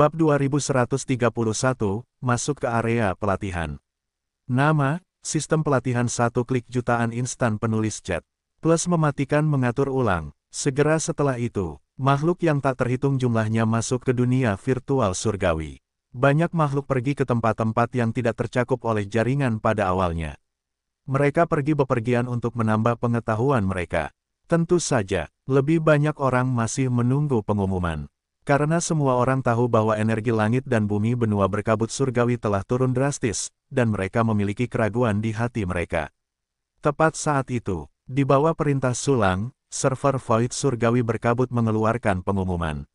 Bab 2131, masuk ke area pelatihan. Nama, sistem pelatihan satu klik jutaan instan penulis chat. Plus mematikan mengatur ulang. Segera setelah itu, makhluk yang tak terhitung jumlahnya masuk ke dunia virtual surgawi. Banyak makhluk pergi ke tempat-tempat yang tidak tercakup oleh jaringan pada awalnya. Mereka pergi bepergian untuk menambah pengetahuan mereka. Tentu saja, lebih banyak orang masih menunggu pengumuman. Karena semua orang tahu bahwa energi langit dan bumi benua berkabut surgawi telah turun drastis, dan mereka memiliki keraguan di hati mereka. Tepat saat itu, di bawah perintah Sulang, server Void surgawi berkabut mengeluarkan pengumuman.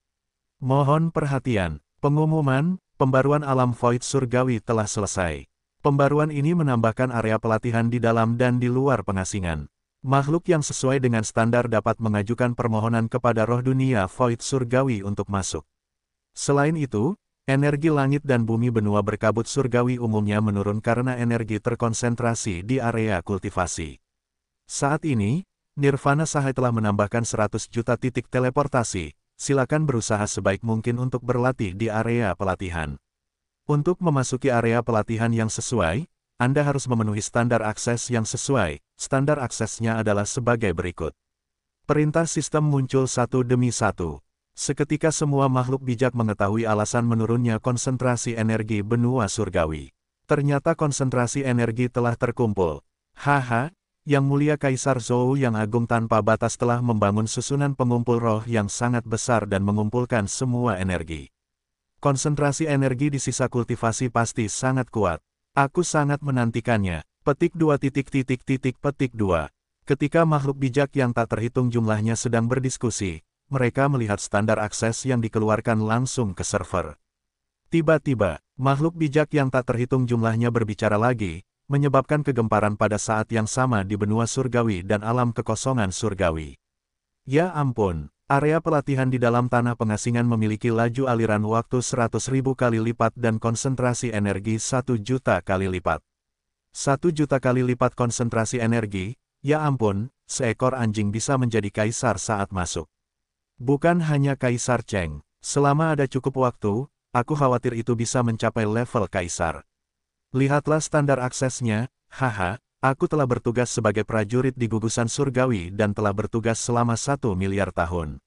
Mohon perhatian, pengumuman, pembaruan alam Void surgawi telah selesai. Pembaruan ini menambahkan area pelatihan di dalam dan di luar pengasingan. Makhluk yang sesuai dengan standar dapat mengajukan permohonan kepada roh dunia void surgawi untuk masuk. Selain itu, energi langit dan bumi benua berkabut surgawi umumnya menurun karena energi terkonsentrasi di area kultivasi. Saat ini, Nirvana Sahai telah menambahkan 100 juta titik teleportasi, silakan berusaha sebaik mungkin untuk berlatih di area pelatihan. Untuk memasuki area pelatihan yang sesuai, anda harus memenuhi standar akses yang sesuai. Standar aksesnya adalah sebagai berikut. Perintah sistem muncul satu demi satu. Seketika semua makhluk bijak mengetahui alasan menurunnya konsentrasi energi benua surgawi. Ternyata konsentrasi energi telah terkumpul. Haha, Yang Mulia Kaisar Zhou yang agung tanpa batas telah membangun susunan pengumpul roh yang sangat besar dan mengumpulkan semua energi. Konsentrasi energi di sisa kultivasi pasti sangat kuat. Aku sangat menantikannya. Petik dua titik titik titik petik dua. Ketika makhluk bijak yang tak terhitung jumlahnya sedang berdiskusi, mereka melihat standar akses yang dikeluarkan langsung ke server. Tiba-tiba, makhluk bijak yang tak terhitung jumlahnya berbicara lagi, menyebabkan kegemparan pada saat yang sama di benua surgawi dan alam kekosongan surgawi. Ya ampun, Area pelatihan di dalam tanah pengasingan memiliki laju aliran waktu 100.000 kali lipat dan konsentrasi energi 1 juta kali lipat. 1 juta kali lipat konsentrasi energi, ya ampun, seekor anjing bisa menjadi kaisar saat masuk. Bukan hanya kaisar Cheng, selama ada cukup waktu, aku khawatir itu bisa mencapai level kaisar. Lihatlah standar aksesnya, haha, Aku telah bertugas sebagai prajurit di gugusan surgawi dan telah bertugas selama satu miliar tahun.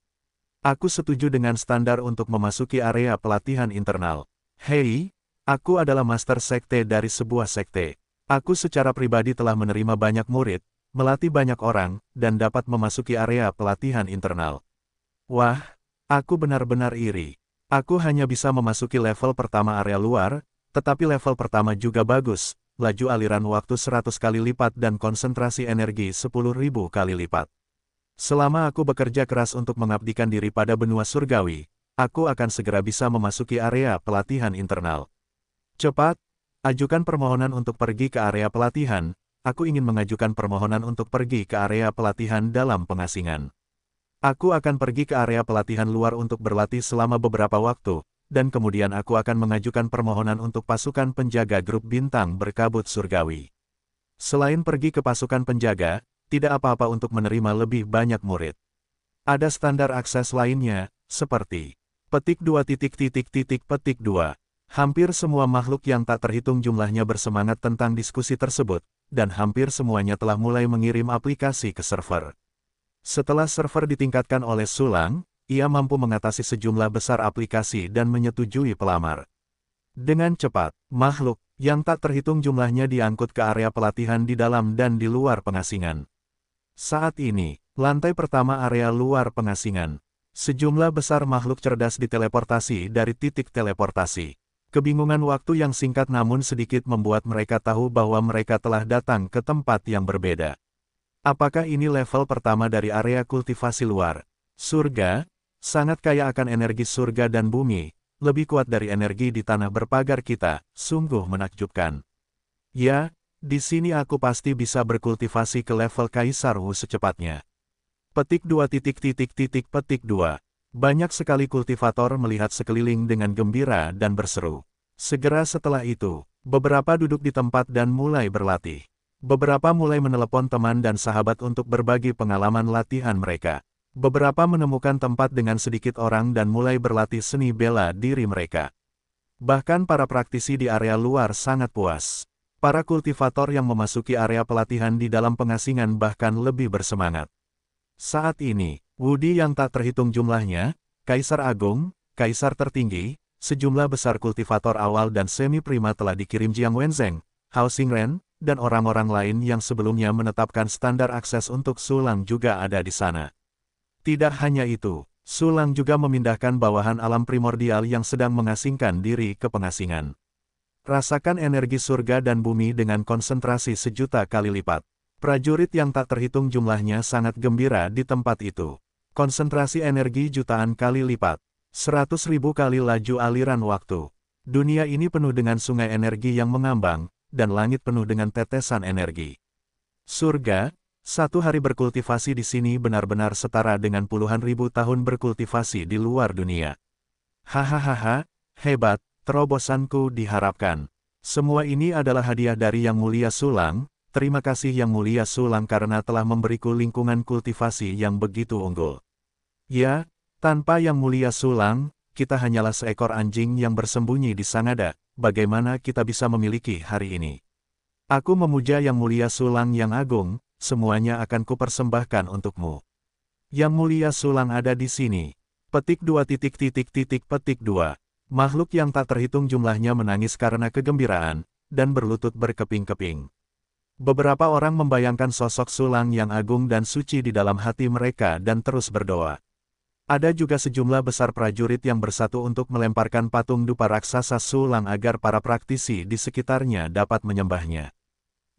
Aku setuju dengan standar untuk memasuki area pelatihan internal. Hei, aku adalah master sekte dari sebuah sekte. Aku secara pribadi telah menerima banyak murid, melatih banyak orang, dan dapat memasuki area pelatihan internal. Wah, aku benar-benar iri. Aku hanya bisa memasuki level pertama area luar, tetapi level pertama juga bagus, laju aliran waktu 100 kali lipat dan konsentrasi energi 10.000 kali lipat. Selama aku bekerja keras untuk mengabdikan diri pada benua surgawi, aku akan segera bisa memasuki area pelatihan internal. Cepat, ajukan permohonan untuk pergi ke area pelatihan, aku ingin mengajukan permohonan untuk pergi ke area pelatihan dalam pengasingan. Aku akan pergi ke area pelatihan luar untuk berlatih selama beberapa waktu, dan kemudian aku akan mengajukan permohonan untuk pasukan penjaga grup bintang berkabut surgawi. Selain pergi ke pasukan penjaga, tidak apa-apa untuk menerima lebih banyak murid. Ada standar akses lainnya, seperti petik dua titik titik titik petik dua. Hampir semua makhluk yang tak terhitung jumlahnya bersemangat tentang diskusi tersebut, dan hampir semuanya telah mulai mengirim aplikasi ke server. Setelah server ditingkatkan oleh Sulang, ia mampu mengatasi sejumlah besar aplikasi dan menyetujui pelamar. Dengan cepat, makhluk yang tak terhitung jumlahnya diangkut ke area pelatihan di dalam dan di luar pengasingan. Saat ini, lantai pertama area luar pengasingan. Sejumlah besar makhluk cerdas diteleportasi dari titik teleportasi. Kebingungan waktu yang singkat namun sedikit membuat mereka tahu bahwa mereka telah datang ke tempat yang berbeda. Apakah ini level pertama dari area kultivasi luar? Surga, sangat kaya akan energi surga dan bumi, lebih kuat dari energi di tanah berpagar kita, sungguh menakjubkan. Ya, di sini aku pasti bisa berkultivasi ke level Kaisar Wu secepatnya. Petik 2 titik titik titik petik 2. Banyak sekali kultivator melihat sekeliling dengan gembira dan berseru. Segera setelah itu, beberapa duduk di tempat dan mulai berlatih. Beberapa mulai menelepon teman dan sahabat untuk berbagi pengalaman latihan mereka. Beberapa menemukan tempat dengan sedikit orang dan mulai berlatih seni bela diri mereka. Bahkan para praktisi di area luar sangat puas. Para kultivator yang memasuki area pelatihan di dalam pengasingan bahkan lebih bersemangat. Saat ini, Wudi yang tak terhitung jumlahnya, Kaisar Agung, Kaisar Tertinggi, sejumlah besar kultivator awal dan semi-prima telah dikirim Jiang Wenzeng, Hao Xingren, dan orang-orang lain yang sebelumnya menetapkan standar akses untuk Sulang juga ada di sana. Tidak hanya itu, Sulang juga memindahkan bawahan alam primordial yang sedang mengasingkan diri ke pengasingan. Rasakan energi surga dan bumi dengan konsentrasi sejuta kali lipat. Prajurit yang tak terhitung jumlahnya sangat gembira di tempat itu. Konsentrasi energi jutaan kali lipat. Seratus ribu kali laju aliran waktu. Dunia ini penuh dengan sungai energi yang mengambang, dan langit penuh dengan tetesan energi. Surga, satu hari berkultivasi di sini benar-benar setara dengan puluhan ribu tahun berkultivasi di luar dunia. Hahaha, hebat, terobosanku diharapkan. Semua ini adalah hadiah dari Yang Mulia Sulang, terima kasih Yang Mulia Sulang karena telah memberiku lingkungan kultivasi yang begitu unggul. Ya, tanpa Yang Mulia Sulang, kita hanyalah seekor anjing yang bersembunyi di Sangada, bagaimana kita bisa memiliki hari ini? Aku memuja Yang Mulia Sulang yang agung, semuanya akan kupersembahkan untukmu. Yang mulia sulang ada di sini. Petik dua titik titik titik petik dua. Makhluk yang tak terhitung jumlahnya menangis karena kegembiraan, dan berlutut berkeping-keping. Beberapa orang membayangkan sosok sulang yang agung dan suci di dalam hati mereka dan terus berdoa. Ada juga sejumlah besar prajurit yang bersatu untuk melemparkan patung dupa raksasa sulang agar para praktisi di sekitarnya dapat menyembahnya.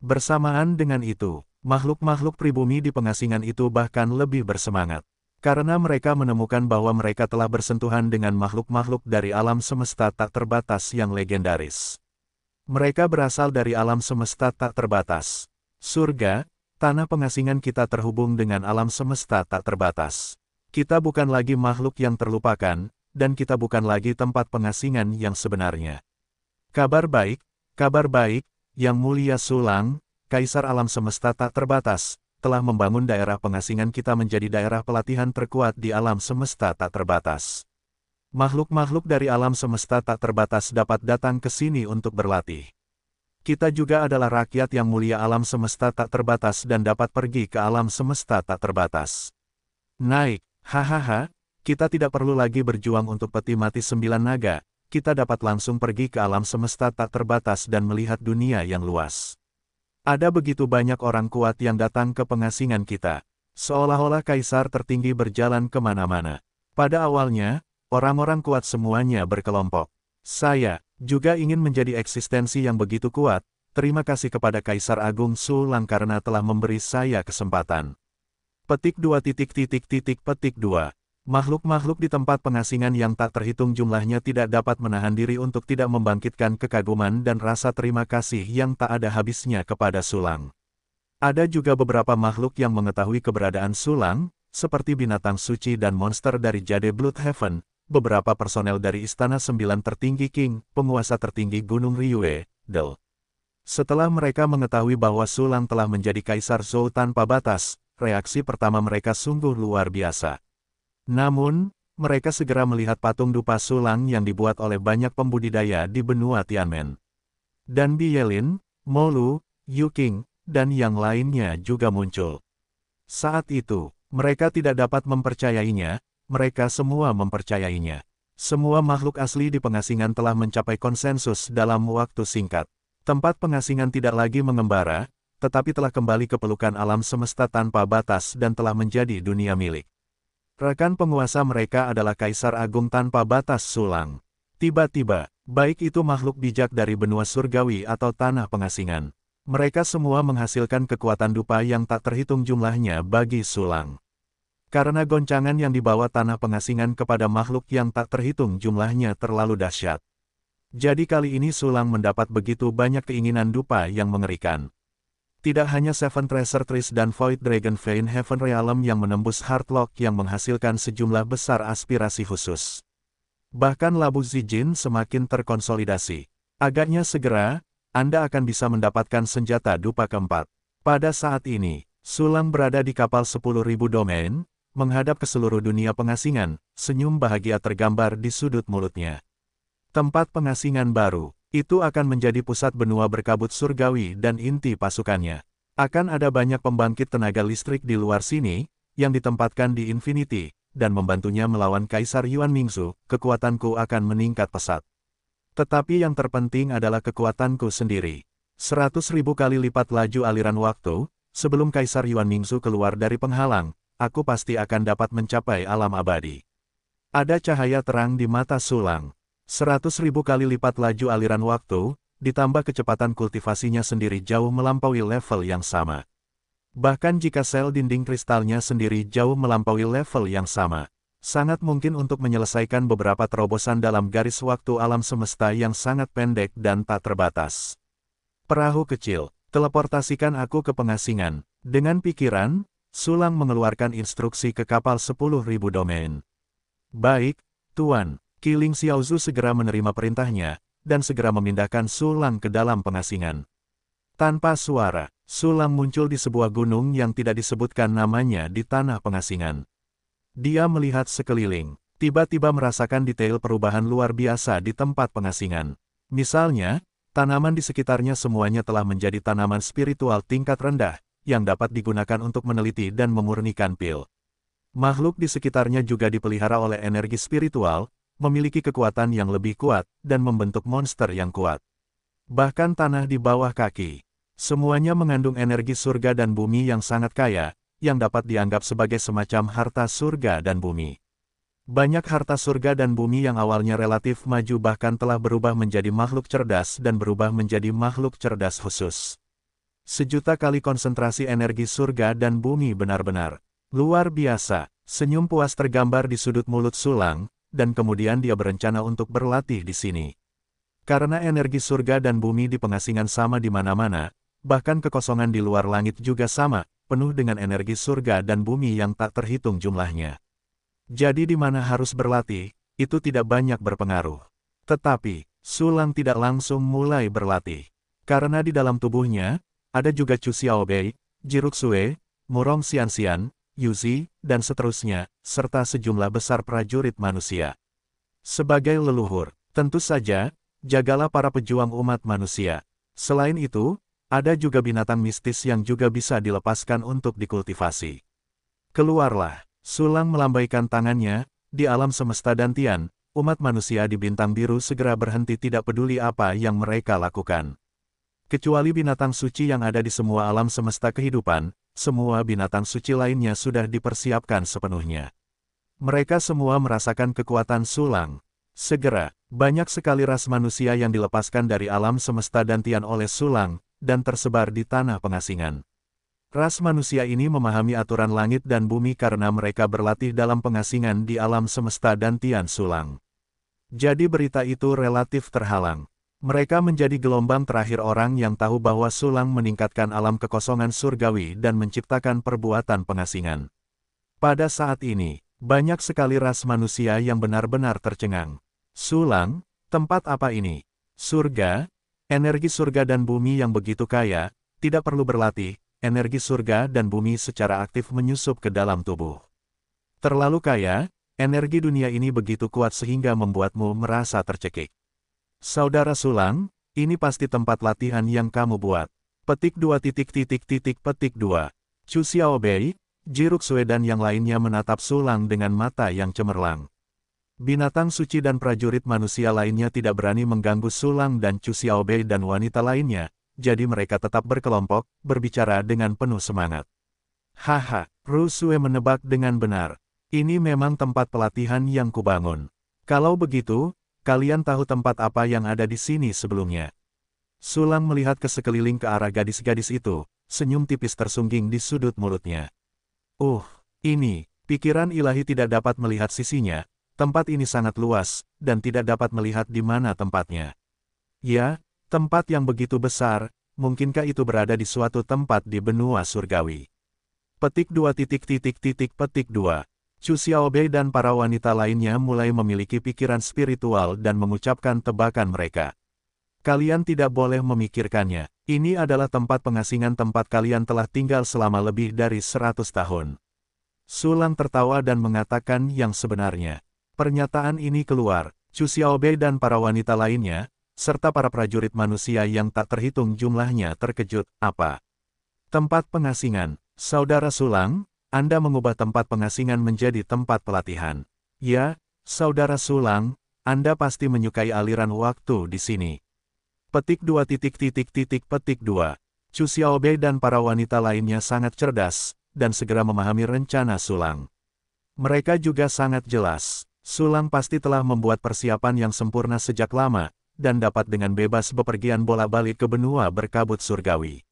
Bersamaan dengan itu, Makhluk-makhluk pribumi di pengasingan itu bahkan lebih bersemangat. Karena mereka menemukan bahwa mereka telah bersentuhan dengan makhluk-makhluk dari alam semesta tak terbatas yang legendaris. Mereka berasal dari alam semesta tak terbatas. Surga, tanah pengasingan kita terhubung dengan alam semesta tak terbatas. Kita bukan lagi makhluk yang terlupakan, dan kita bukan lagi tempat pengasingan yang sebenarnya. Kabar baik, kabar baik, Yang Mulia Sulang, Kaisar Alam Semesta tak terbatas, telah membangun daerah pengasingan kita menjadi daerah pelatihan terkuat di alam semesta tak terbatas. Makhluk-makhluk dari alam semesta tak terbatas dapat datang ke sini untuk berlatih. Kita juga adalah rakyat yang mulia alam semesta tak terbatas dan dapat pergi ke alam semesta tak terbatas. Naik, hahaha, kita tidak perlu lagi berjuang untuk peti mati sembilan naga, kita dapat langsung pergi ke alam semesta tak terbatas dan melihat dunia yang luas. Ada begitu banyak orang kuat yang datang ke pengasingan kita. Seolah-olah kaisar tertinggi berjalan kemana-mana. Pada awalnya, orang-orang kuat semuanya berkelompok. Saya, juga ingin menjadi eksistensi yang begitu kuat, terima kasih kepada Kaisar Agung Sulang karena telah memberi saya kesempatan. Petik 2 titik titik titik petik 2. Makhluk-makhluk di tempat pengasingan yang tak terhitung jumlahnya tidak dapat menahan diri untuk tidak membangkitkan kekaguman dan rasa terima kasih yang tak ada habisnya kepada Sulang. Ada juga beberapa makhluk yang mengetahui keberadaan Sulang, seperti binatang suci dan monster dari Jade Blood Heaven, beberapa personel dari Istana Sembilan Tertinggi King, penguasa tertinggi Gunung Riue, Del. Setelah mereka mengetahui bahwa Sulang telah menjadi Kaisar Zhou tanpa batas, reaksi pertama mereka sungguh luar biasa. Namun, mereka segera melihat patung dupa sulang yang dibuat oleh banyak pembudidaya di benua Tianmen. Dan Biyelin, Molu, Yuking, dan yang lainnya juga muncul. Saat itu, mereka tidak dapat mempercayainya, mereka semua mempercayainya. Semua makhluk asli di pengasingan telah mencapai konsensus dalam waktu singkat. Tempat pengasingan tidak lagi mengembara, tetapi telah kembali ke pelukan alam semesta tanpa batas dan telah menjadi dunia milik. Rekan penguasa mereka adalah Kaisar Agung tanpa batas sulang. Tiba-tiba, baik itu makhluk bijak dari benua surgawi atau tanah pengasingan, mereka semua menghasilkan kekuatan dupa yang tak terhitung jumlahnya bagi sulang. Karena goncangan yang dibawa tanah pengasingan kepada makhluk yang tak terhitung jumlahnya terlalu dahsyat. Jadi kali ini Sulang mendapat begitu banyak keinginan dupa yang mengerikan, tidak hanya Seven Treasure Trees dan Void Dragon Vein Heaven Realm yang menembus Heartlock yang menghasilkan sejumlah besar aspirasi khusus. Bahkan Labu Zijin semakin terkonsolidasi. Agaknya segera, Anda akan bisa mendapatkan senjata dupa keempat. Pada saat ini, Sulam berada di kapal 10.000 domain, menghadap ke seluruh dunia pengasingan, senyum bahagia tergambar di sudut mulutnya. Tempat pengasingan baru, itu akan menjadi pusat benua berkabut surgawi dan inti pasukannya. Akan ada banyak pembangkit tenaga listrik di luar sini, yang ditempatkan di Infinity, dan membantunya melawan Kaisar Yuan Mingzu, kekuatanku akan meningkat pesat. Tetapi yang terpenting adalah kekuatanku sendiri. Seratus ribu kali lipat laju aliran waktu, sebelum Kaisar Yuan Mingzu keluar dari penghalang, aku pasti akan dapat mencapai alam abadi. Ada cahaya terang di mata Sulang. Seratus ribu kali lipat laju aliran waktu, ditambah kecepatan kultivasinya sendiri jauh melampaui level yang sama. Bahkan jika sel dinding kristalnya sendiri jauh melampaui level yang sama, sangat mungkin untuk menyelesaikan beberapa terobosan dalam garis waktu alam semesta yang sangat pendek dan tak terbatas. Perahu kecil, teleportasikan aku ke pengasingan. Dengan pikiran, Sulang mengeluarkan instruksi ke kapal 10.000 domain. Baik, Tuan, Qiling Xiaozu segera menerima perintahnya, dan segera memindahkan Sulang ke dalam pengasingan. Tanpa suara, Sulang muncul di sebuah gunung yang tidak disebutkan namanya di tanah pengasingan. Dia melihat sekeliling, tiba-tiba merasakan detail perubahan luar biasa di tempat pengasingan. Misalnya, tanaman di sekitarnya semuanya telah menjadi tanaman spiritual tingkat rendah, yang dapat digunakan untuk meneliti dan memurnikan pil. Makhluk di sekitarnya juga dipelihara oleh energi spiritual, memiliki kekuatan yang lebih kuat, dan membentuk monster yang kuat. Bahkan tanah di bawah kaki. Semuanya mengandung energi surga dan bumi yang sangat kaya, yang dapat dianggap sebagai semacam harta surga dan bumi. Banyak harta surga dan bumi yang awalnya relatif maju bahkan telah berubah menjadi makhluk cerdas dan berubah menjadi makhluk cerdas khusus. Sejuta kali konsentrasi energi surga dan bumi benar-benar luar biasa. Senyum puas tergambar di sudut mulut Sulang, dan kemudian dia berencana untuk berlatih di sini. Karena energi surga dan bumi di pengasingan sama di mana-mana, bahkan kekosongan di luar langit juga sama, penuh dengan energi surga dan bumi yang tak terhitung jumlahnya. Jadi di mana harus berlatih, itu tidak banyak berpengaruh. Tetapi, Sulang tidak langsung mulai berlatih. Karena di dalam tubuhnya, ada juga Chu Xiaobei, Jiruk Sue, Murong Xianxian, Yuzi, dan seterusnya, serta sejumlah besar prajurit manusia. Sebagai leluhur, tentu saja, jagalah para pejuang umat manusia. Selain itu, ada juga binatang mistis yang juga bisa dilepaskan untuk dikultivasi. Keluarlah, Sulang melambaikan tangannya, di alam semesta dan Tian, umat manusia di bintang biru segera berhenti tidak peduli apa yang mereka lakukan. Kecuali binatang suci yang ada di semua alam semesta kehidupan, semua binatang suci lainnya sudah dipersiapkan sepenuhnya. Mereka semua merasakan kekuatan sulang. Segera, banyak sekali ras manusia yang dilepaskan dari alam semesta dan tian oleh sulang, dan tersebar di tanah pengasingan. Ras manusia ini memahami aturan langit dan bumi karena mereka berlatih dalam pengasingan di alam semesta dan tian sulang. Jadi berita itu relatif terhalang. Mereka menjadi gelombang terakhir orang yang tahu bahwa sulang meningkatkan alam kekosongan surgawi dan menciptakan perbuatan pengasingan. Pada saat ini, banyak sekali ras manusia yang benar-benar tercengang. Sulang, tempat apa ini? Surga, energi surga dan bumi yang begitu kaya, tidak perlu berlatih, energi surga dan bumi secara aktif menyusup ke dalam tubuh. Terlalu kaya, energi dunia ini begitu kuat sehingga membuatmu merasa tercekik. Saudara Sulang, ini pasti tempat latihan yang kamu buat. Petik dua titik titik titik petik dua. Chu Xiaobei, Jiruk Sue dan yang lainnya menatap Sulang dengan mata yang cemerlang. Binatang suci dan prajurit manusia lainnya tidak berani mengganggu Sulang dan Chu Xiaobei dan wanita lainnya, jadi mereka tetap berkelompok, berbicara dengan penuh semangat. Haha, Ru Sue menebak dengan benar. Ini memang tempat pelatihan yang kubangun. Kalau begitu, Kalian tahu tempat apa yang ada di sini sebelumnya? Sulang melihat ke sekeliling ke arah gadis-gadis itu, senyum tipis tersungging di sudut mulutnya. Uh, ini, pikiran ilahi tidak dapat melihat sisinya, tempat ini sangat luas, dan tidak dapat melihat di mana tempatnya. Ya, tempat yang begitu besar, mungkinkah itu berada di suatu tempat di benua surgawi? Petik dua titik titik titik petik dua. Chu Xiaobei dan para wanita lainnya mulai memiliki pikiran spiritual dan mengucapkan tebakan mereka. Kalian tidak boleh memikirkannya. Ini adalah tempat pengasingan tempat kalian telah tinggal selama lebih dari 100 tahun. Sulang tertawa dan mengatakan yang sebenarnya. Pernyataan ini keluar, Chu Xiaobei dan para wanita lainnya, serta para prajurit manusia yang tak terhitung jumlahnya terkejut, apa? Tempat pengasingan, Saudara Sulang, anda mengubah tempat pengasingan menjadi tempat pelatihan. Ya, saudara sulang, Anda pasti menyukai aliran waktu di sini. Petik dua titik titik titik petik dua. Chu Xiaobei dan para wanita lainnya sangat cerdas, dan segera memahami rencana sulang. Mereka juga sangat jelas, sulang pasti telah membuat persiapan yang sempurna sejak lama, dan dapat dengan bebas bepergian bola balik ke benua berkabut surgawi.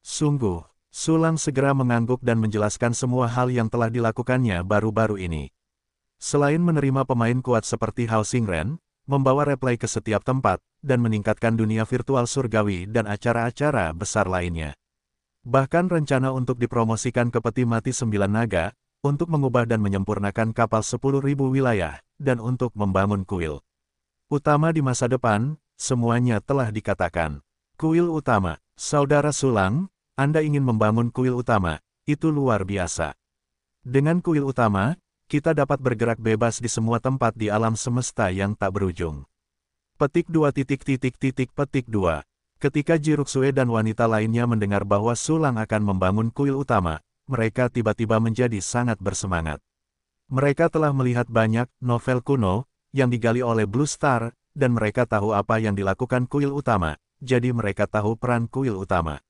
Sungguh, Sulang segera mengangguk dan menjelaskan semua hal yang telah dilakukannya baru-baru ini. Selain menerima pemain kuat seperti Hao Xingren, membawa replay ke setiap tempat, dan meningkatkan dunia virtual surgawi dan acara-acara besar lainnya. Bahkan rencana untuk dipromosikan ke peti mati sembilan naga, untuk mengubah dan menyempurnakan kapal sepuluh ribu wilayah, dan untuk membangun kuil. Utama di masa depan, semuanya telah dikatakan. Kuil utama, Saudara Sulang, anda ingin membangun kuil utama, itu luar biasa. Dengan kuil utama, kita dapat bergerak bebas di semua tempat di alam semesta yang tak berujung. Petik 2 titik titik titik petik 2. Ketika Jiruksue dan wanita lainnya mendengar bahwa Sulang akan membangun kuil utama, mereka tiba-tiba menjadi sangat bersemangat. Mereka telah melihat banyak novel kuno yang digali oleh Blue Star, dan mereka tahu apa yang dilakukan kuil utama, jadi mereka tahu peran kuil utama.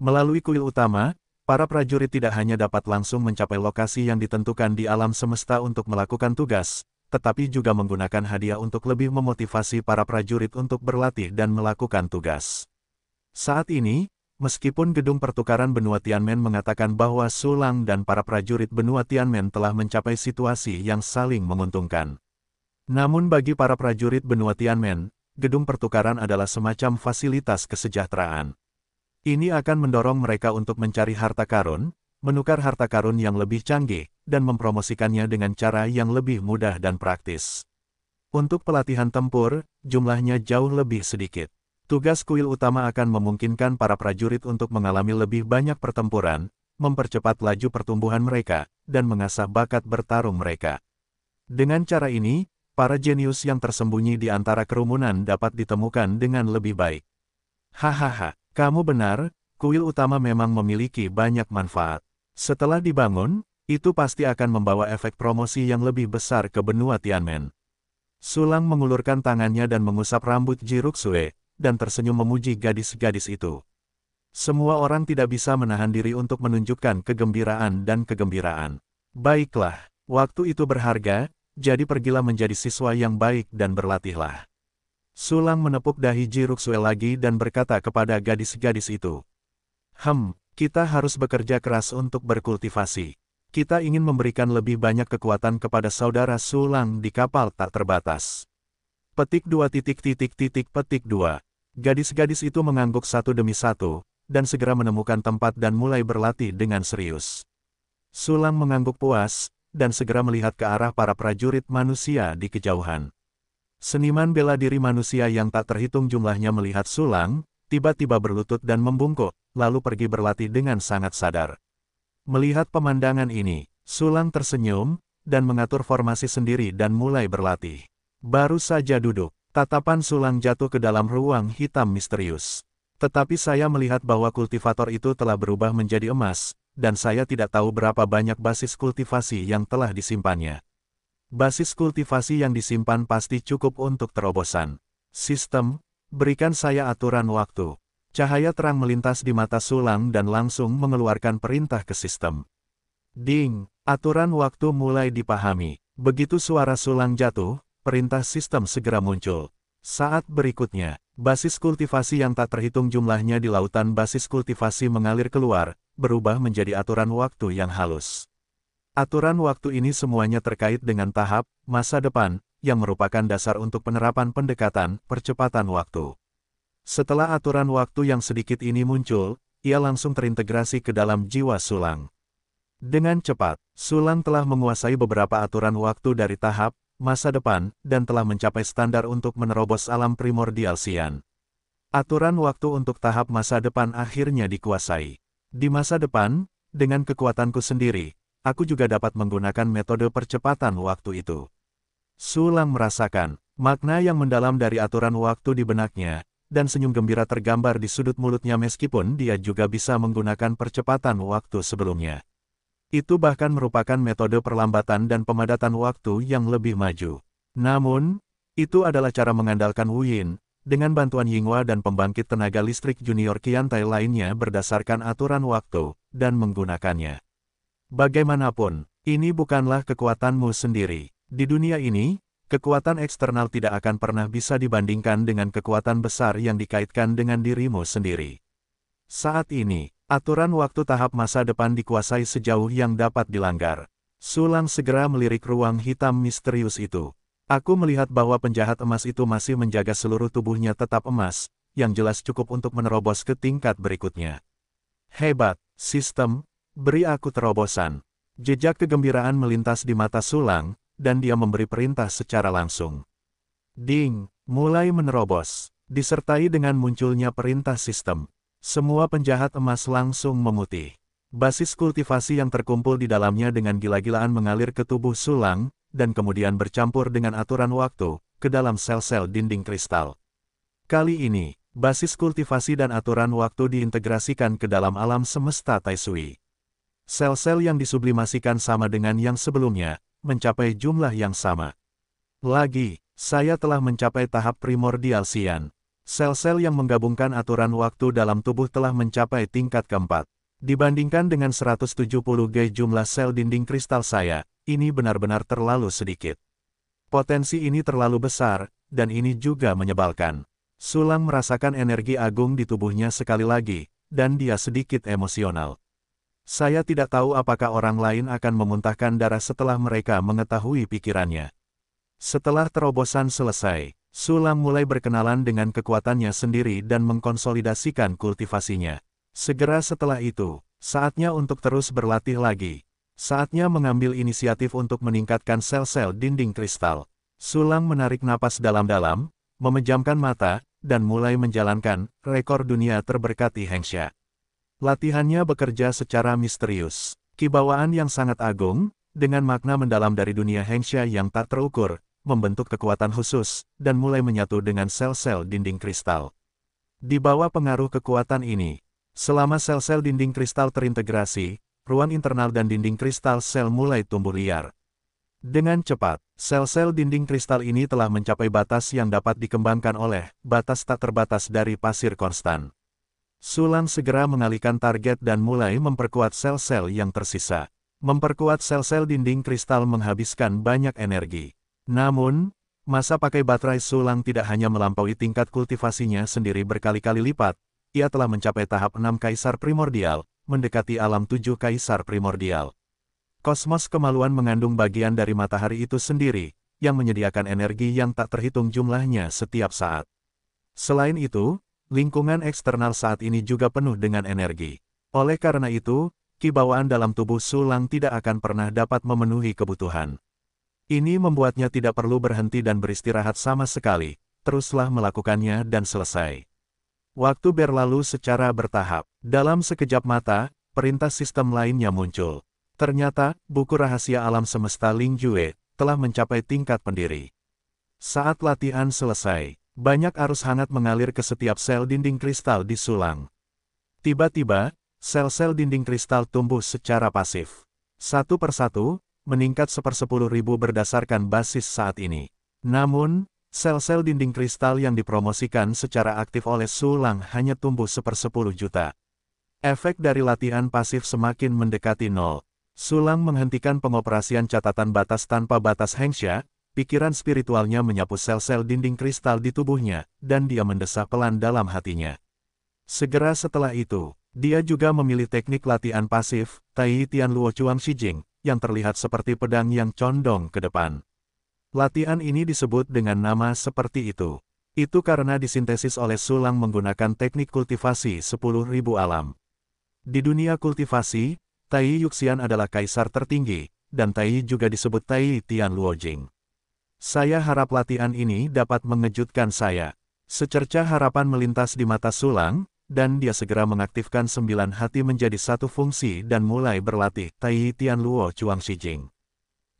Melalui kuil utama, para prajurit tidak hanya dapat langsung mencapai lokasi yang ditentukan di alam semesta untuk melakukan tugas, tetapi juga menggunakan hadiah untuk lebih memotivasi para prajurit untuk berlatih dan melakukan tugas. Saat ini, meskipun gedung pertukaran benua Tianmen mengatakan bahwa Sulang dan para prajurit benua Tianmen telah mencapai situasi yang saling menguntungkan. Namun bagi para prajurit benua Tianmen, gedung pertukaran adalah semacam fasilitas kesejahteraan. Ini akan mendorong mereka untuk mencari harta karun, menukar harta karun yang lebih canggih, dan mempromosikannya dengan cara yang lebih mudah dan praktis. Untuk pelatihan tempur, jumlahnya jauh lebih sedikit. Tugas kuil utama akan memungkinkan para prajurit untuk mengalami lebih banyak pertempuran, mempercepat laju pertumbuhan mereka, dan mengasah bakat bertarung mereka. Dengan cara ini, para jenius yang tersembunyi di antara kerumunan dapat ditemukan dengan lebih baik. Hahaha, kamu benar, kuil utama memang memiliki banyak manfaat. Setelah dibangun, itu pasti akan membawa efek promosi yang lebih besar ke benua Tianmen. Sulang mengulurkan tangannya dan mengusap rambut Jiruk Sue, dan tersenyum memuji gadis-gadis itu. Semua orang tidak bisa menahan diri untuk menunjukkan kegembiraan dan kegembiraan. Baiklah, waktu itu berharga, jadi pergilah menjadi siswa yang baik dan berlatihlah. Sulang menepuk dahi Jiruksue lagi dan berkata kepada gadis-gadis itu. Hem, kita harus bekerja keras untuk berkultivasi. Kita ingin memberikan lebih banyak kekuatan kepada saudara Sulang di kapal tak terbatas. Petik dua titik titik titik petik dua. Gadis-gadis itu mengangguk satu demi satu, dan segera menemukan tempat dan mulai berlatih dengan serius. Sulang mengangguk puas, dan segera melihat ke arah para prajurit manusia di kejauhan. Seniman bela diri manusia yang tak terhitung jumlahnya melihat Sulang, tiba-tiba berlutut dan membungkuk, lalu pergi berlatih dengan sangat sadar. Melihat pemandangan ini, Sulang tersenyum, dan mengatur formasi sendiri dan mulai berlatih. Baru saja duduk, tatapan Sulang jatuh ke dalam ruang hitam misterius. Tetapi saya melihat bahwa kultivator itu telah berubah menjadi emas, dan saya tidak tahu berapa banyak basis kultivasi yang telah disimpannya. Basis kultivasi yang disimpan pasti cukup untuk terobosan. Sistem, berikan saya aturan waktu. Cahaya terang melintas di mata sulang dan langsung mengeluarkan perintah ke sistem. Ding, aturan waktu mulai dipahami. Begitu suara sulang jatuh, perintah sistem segera muncul. Saat berikutnya, basis kultivasi yang tak terhitung jumlahnya di lautan basis kultivasi mengalir keluar, berubah menjadi aturan waktu yang halus. Aturan waktu ini semuanya terkait dengan tahap, masa depan, yang merupakan dasar untuk penerapan pendekatan, percepatan waktu. Setelah aturan waktu yang sedikit ini muncul, ia langsung terintegrasi ke dalam jiwa Sulang. Dengan cepat, Sulang telah menguasai beberapa aturan waktu dari tahap, masa depan, dan telah mencapai standar untuk menerobos alam primordial Sian. Aturan waktu untuk tahap masa depan akhirnya dikuasai. Di masa depan, dengan kekuatanku sendiri, aku juga dapat menggunakan metode percepatan waktu itu. Sulang merasakan makna yang mendalam dari aturan waktu di benaknya, dan senyum gembira tergambar di sudut mulutnya meskipun dia juga bisa menggunakan percepatan waktu sebelumnya. Itu bahkan merupakan metode perlambatan dan pemadatan waktu yang lebih maju. Namun, itu adalah cara mengandalkan Yin, dengan bantuan Yinghua dan pembangkit tenaga listrik junior Kiantai lainnya berdasarkan aturan waktu, dan menggunakannya. Bagaimanapun, ini bukanlah kekuatanmu sendiri. Di dunia ini, kekuatan eksternal tidak akan pernah bisa dibandingkan dengan kekuatan besar yang dikaitkan dengan dirimu sendiri. Saat ini, aturan waktu tahap masa depan dikuasai sejauh yang dapat dilanggar. Sulang segera melirik ruang hitam misterius itu. Aku melihat bahwa penjahat emas itu masih menjaga seluruh tubuhnya tetap emas, yang jelas cukup untuk menerobos ke tingkat berikutnya. Hebat, sistem, Beri aku terobosan. Jejak kegembiraan melintas di mata Sulang, dan dia memberi perintah secara langsung. Ding, mulai menerobos, disertai dengan munculnya perintah sistem. Semua penjahat emas langsung memutih. Basis kultivasi yang terkumpul di dalamnya dengan gila-gilaan mengalir ke tubuh Sulang, dan kemudian bercampur dengan aturan waktu, ke dalam sel-sel dinding kristal. Kali ini, basis kultivasi dan aturan waktu diintegrasikan ke dalam alam semesta Taisui. Sel-sel yang disublimasikan sama dengan yang sebelumnya, mencapai jumlah yang sama. Lagi, saya telah mencapai tahap primordial sian. Sel-sel yang menggabungkan aturan waktu dalam tubuh telah mencapai tingkat keempat. Dibandingkan dengan 170 G jumlah sel dinding kristal saya, ini benar-benar terlalu sedikit. Potensi ini terlalu besar, dan ini juga menyebalkan. Sulang merasakan energi agung di tubuhnya sekali lagi, dan dia sedikit emosional. Saya tidak tahu apakah orang lain akan memuntahkan darah setelah mereka mengetahui pikirannya. Setelah terobosan selesai, Sulam mulai berkenalan dengan kekuatannya sendiri dan mengkonsolidasikan kultivasinya. Segera setelah itu, saatnya untuk terus berlatih lagi. Saatnya mengambil inisiatif untuk meningkatkan sel-sel dinding kristal. Sulam menarik napas dalam-dalam, memejamkan mata, dan mulai menjalankan rekor dunia terberkati Hengsha. Latihannya bekerja secara misterius. Kibawaan yang sangat agung, dengan makna mendalam dari dunia Hengsha yang tak terukur, membentuk kekuatan khusus, dan mulai menyatu dengan sel-sel dinding kristal. Di bawah pengaruh kekuatan ini, selama sel-sel dinding kristal terintegrasi, ruang internal dan dinding kristal sel mulai tumbuh liar. Dengan cepat, sel-sel dinding kristal ini telah mencapai batas yang dapat dikembangkan oleh batas tak terbatas dari pasir konstan. Sulan segera mengalihkan target dan mulai memperkuat sel-sel yang tersisa. Memperkuat sel-sel dinding kristal menghabiskan banyak energi. Namun, masa pakai baterai Sulang tidak hanya melampaui tingkat kultivasinya sendiri berkali-kali lipat, ia telah mencapai tahap 6 kaisar primordial, mendekati alam 7 kaisar primordial. Kosmos kemaluan mengandung bagian dari matahari itu sendiri, yang menyediakan energi yang tak terhitung jumlahnya setiap saat. Selain itu, Lingkungan eksternal saat ini juga penuh dengan energi. Oleh karena itu, kibawaan dalam tubuh Sulang tidak akan pernah dapat memenuhi kebutuhan. Ini membuatnya tidak perlu berhenti dan beristirahat sama sekali, teruslah melakukannya dan selesai. Waktu berlalu secara bertahap. Dalam sekejap mata, perintah sistem lainnya muncul. Ternyata, buku rahasia alam semesta Ling Jue telah mencapai tingkat pendiri. Saat latihan selesai, banyak arus hangat mengalir ke setiap sel dinding kristal di sulang. Tiba-tiba, sel-sel dinding kristal tumbuh secara pasif. Satu persatu, meningkat sepersepuluh ribu berdasarkan basis saat ini. Namun, sel-sel dinding kristal yang dipromosikan secara aktif oleh Sulang hanya tumbuh sepersepuluh juta. Efek dari latihan pasif semakin mendekati nol. Sulang menghentikan pengoperasian catatan batas tanpa batas Hengsha, pikiran spiritualnya menyapu sel-sel dinding kristal di tubuhnya, dan dia mendesak pelan dalam hatinya. Segera setelah itu, dia juga memilih teknik latihan pasif, Tai Tian Luo Chuang Shijing, yang terlihat seperti pedang yang condong ke depan. Latihan ini disebut dengan nama seperti itu. Itu karena disintesis oleh Sulang menggunakan teknik kultivasi 10.000 alam. Di dunia kultivasi, Tai Yuxian adalah kaisar tertinggi, dan Tai juga disebut Tai Tian Luojing. Saya harap latihan ini dapat mengejutkan saya. Secerca harapan melintas di mata Sulang, dan dia segera mengaktifkan sembilan hati menjadi satu fungsi dan mulai berlatih Tai Luo Chuang Shijing.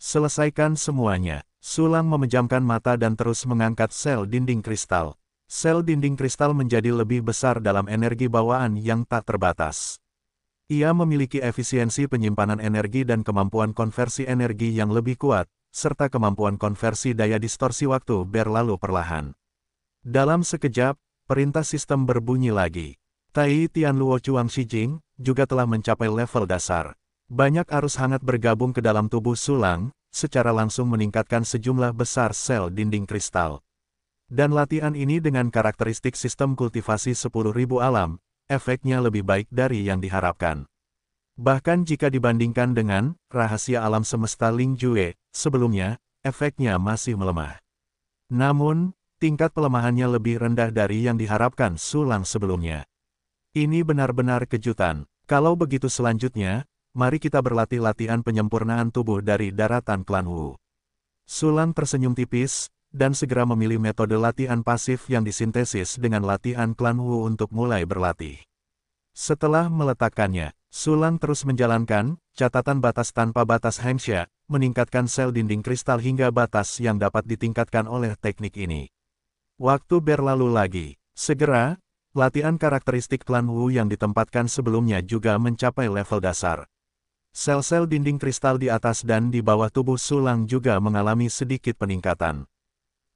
Selesaikan semuanya. Sulang memejamkan mata dan terus mengangkat sel dinding kristal. Sel dinding kristal menjadi lebih besar dalam energi bawaan yang tak terbatas. Ia memiliki efisiensi penyimpanan energi dan kemampuan konversi energi yang lebih kuat, serta kemampuan konversi daya distorsi waktu berlalu perlahan. Dalam sekejap, perintah sistem berbunyi lagi. Tai Tianluo Chuang Xijing juga telah mencapai level dasar. Banyak arus hangat bergabung ke dalam tubuh sulang, secara langsung meningkatkan sejumlah besar sel dinding kristal. Dan latihan ini dengan karakteristik sistem kultivasi 10.000 alam, efeknya lebih baik dari yang diharapkan. Bahkan jika dibandingkan dengan rahasia alam semesta Ling Jue, sebelumnya, efeknya masih melemah. Namun, tingkat pelemahannya lebih rendah dari yang diharapkan Sulang sebelumnya. Ini benar-benar kejutan. Kalau begitu selanjutnya, mari kita berlatih latihan penyempurnaan tubuh dari daratan klan Wu. Sulang tersenyum tipis, dan segera memilih metode latihan pasif yang disintesis dengan latihan klan Wu untuk mulai berlatih. Setelah meletakkannya, Sulan terus menjalankan catatan batas tanpa batas Hengsha, meningkatkan sel dinding kristal hingga batas yang dapat ditingkatkan oleh teknik ini. Waktu berlalu lagi. Segera, latihan karakteristik klan Wu yang ditempatkan sebelumnya juga mencapai level dasar. Sel-sel dinding kristal di atas dan di bawah tubuh Sulang juga mengalami sedikit peningkatan.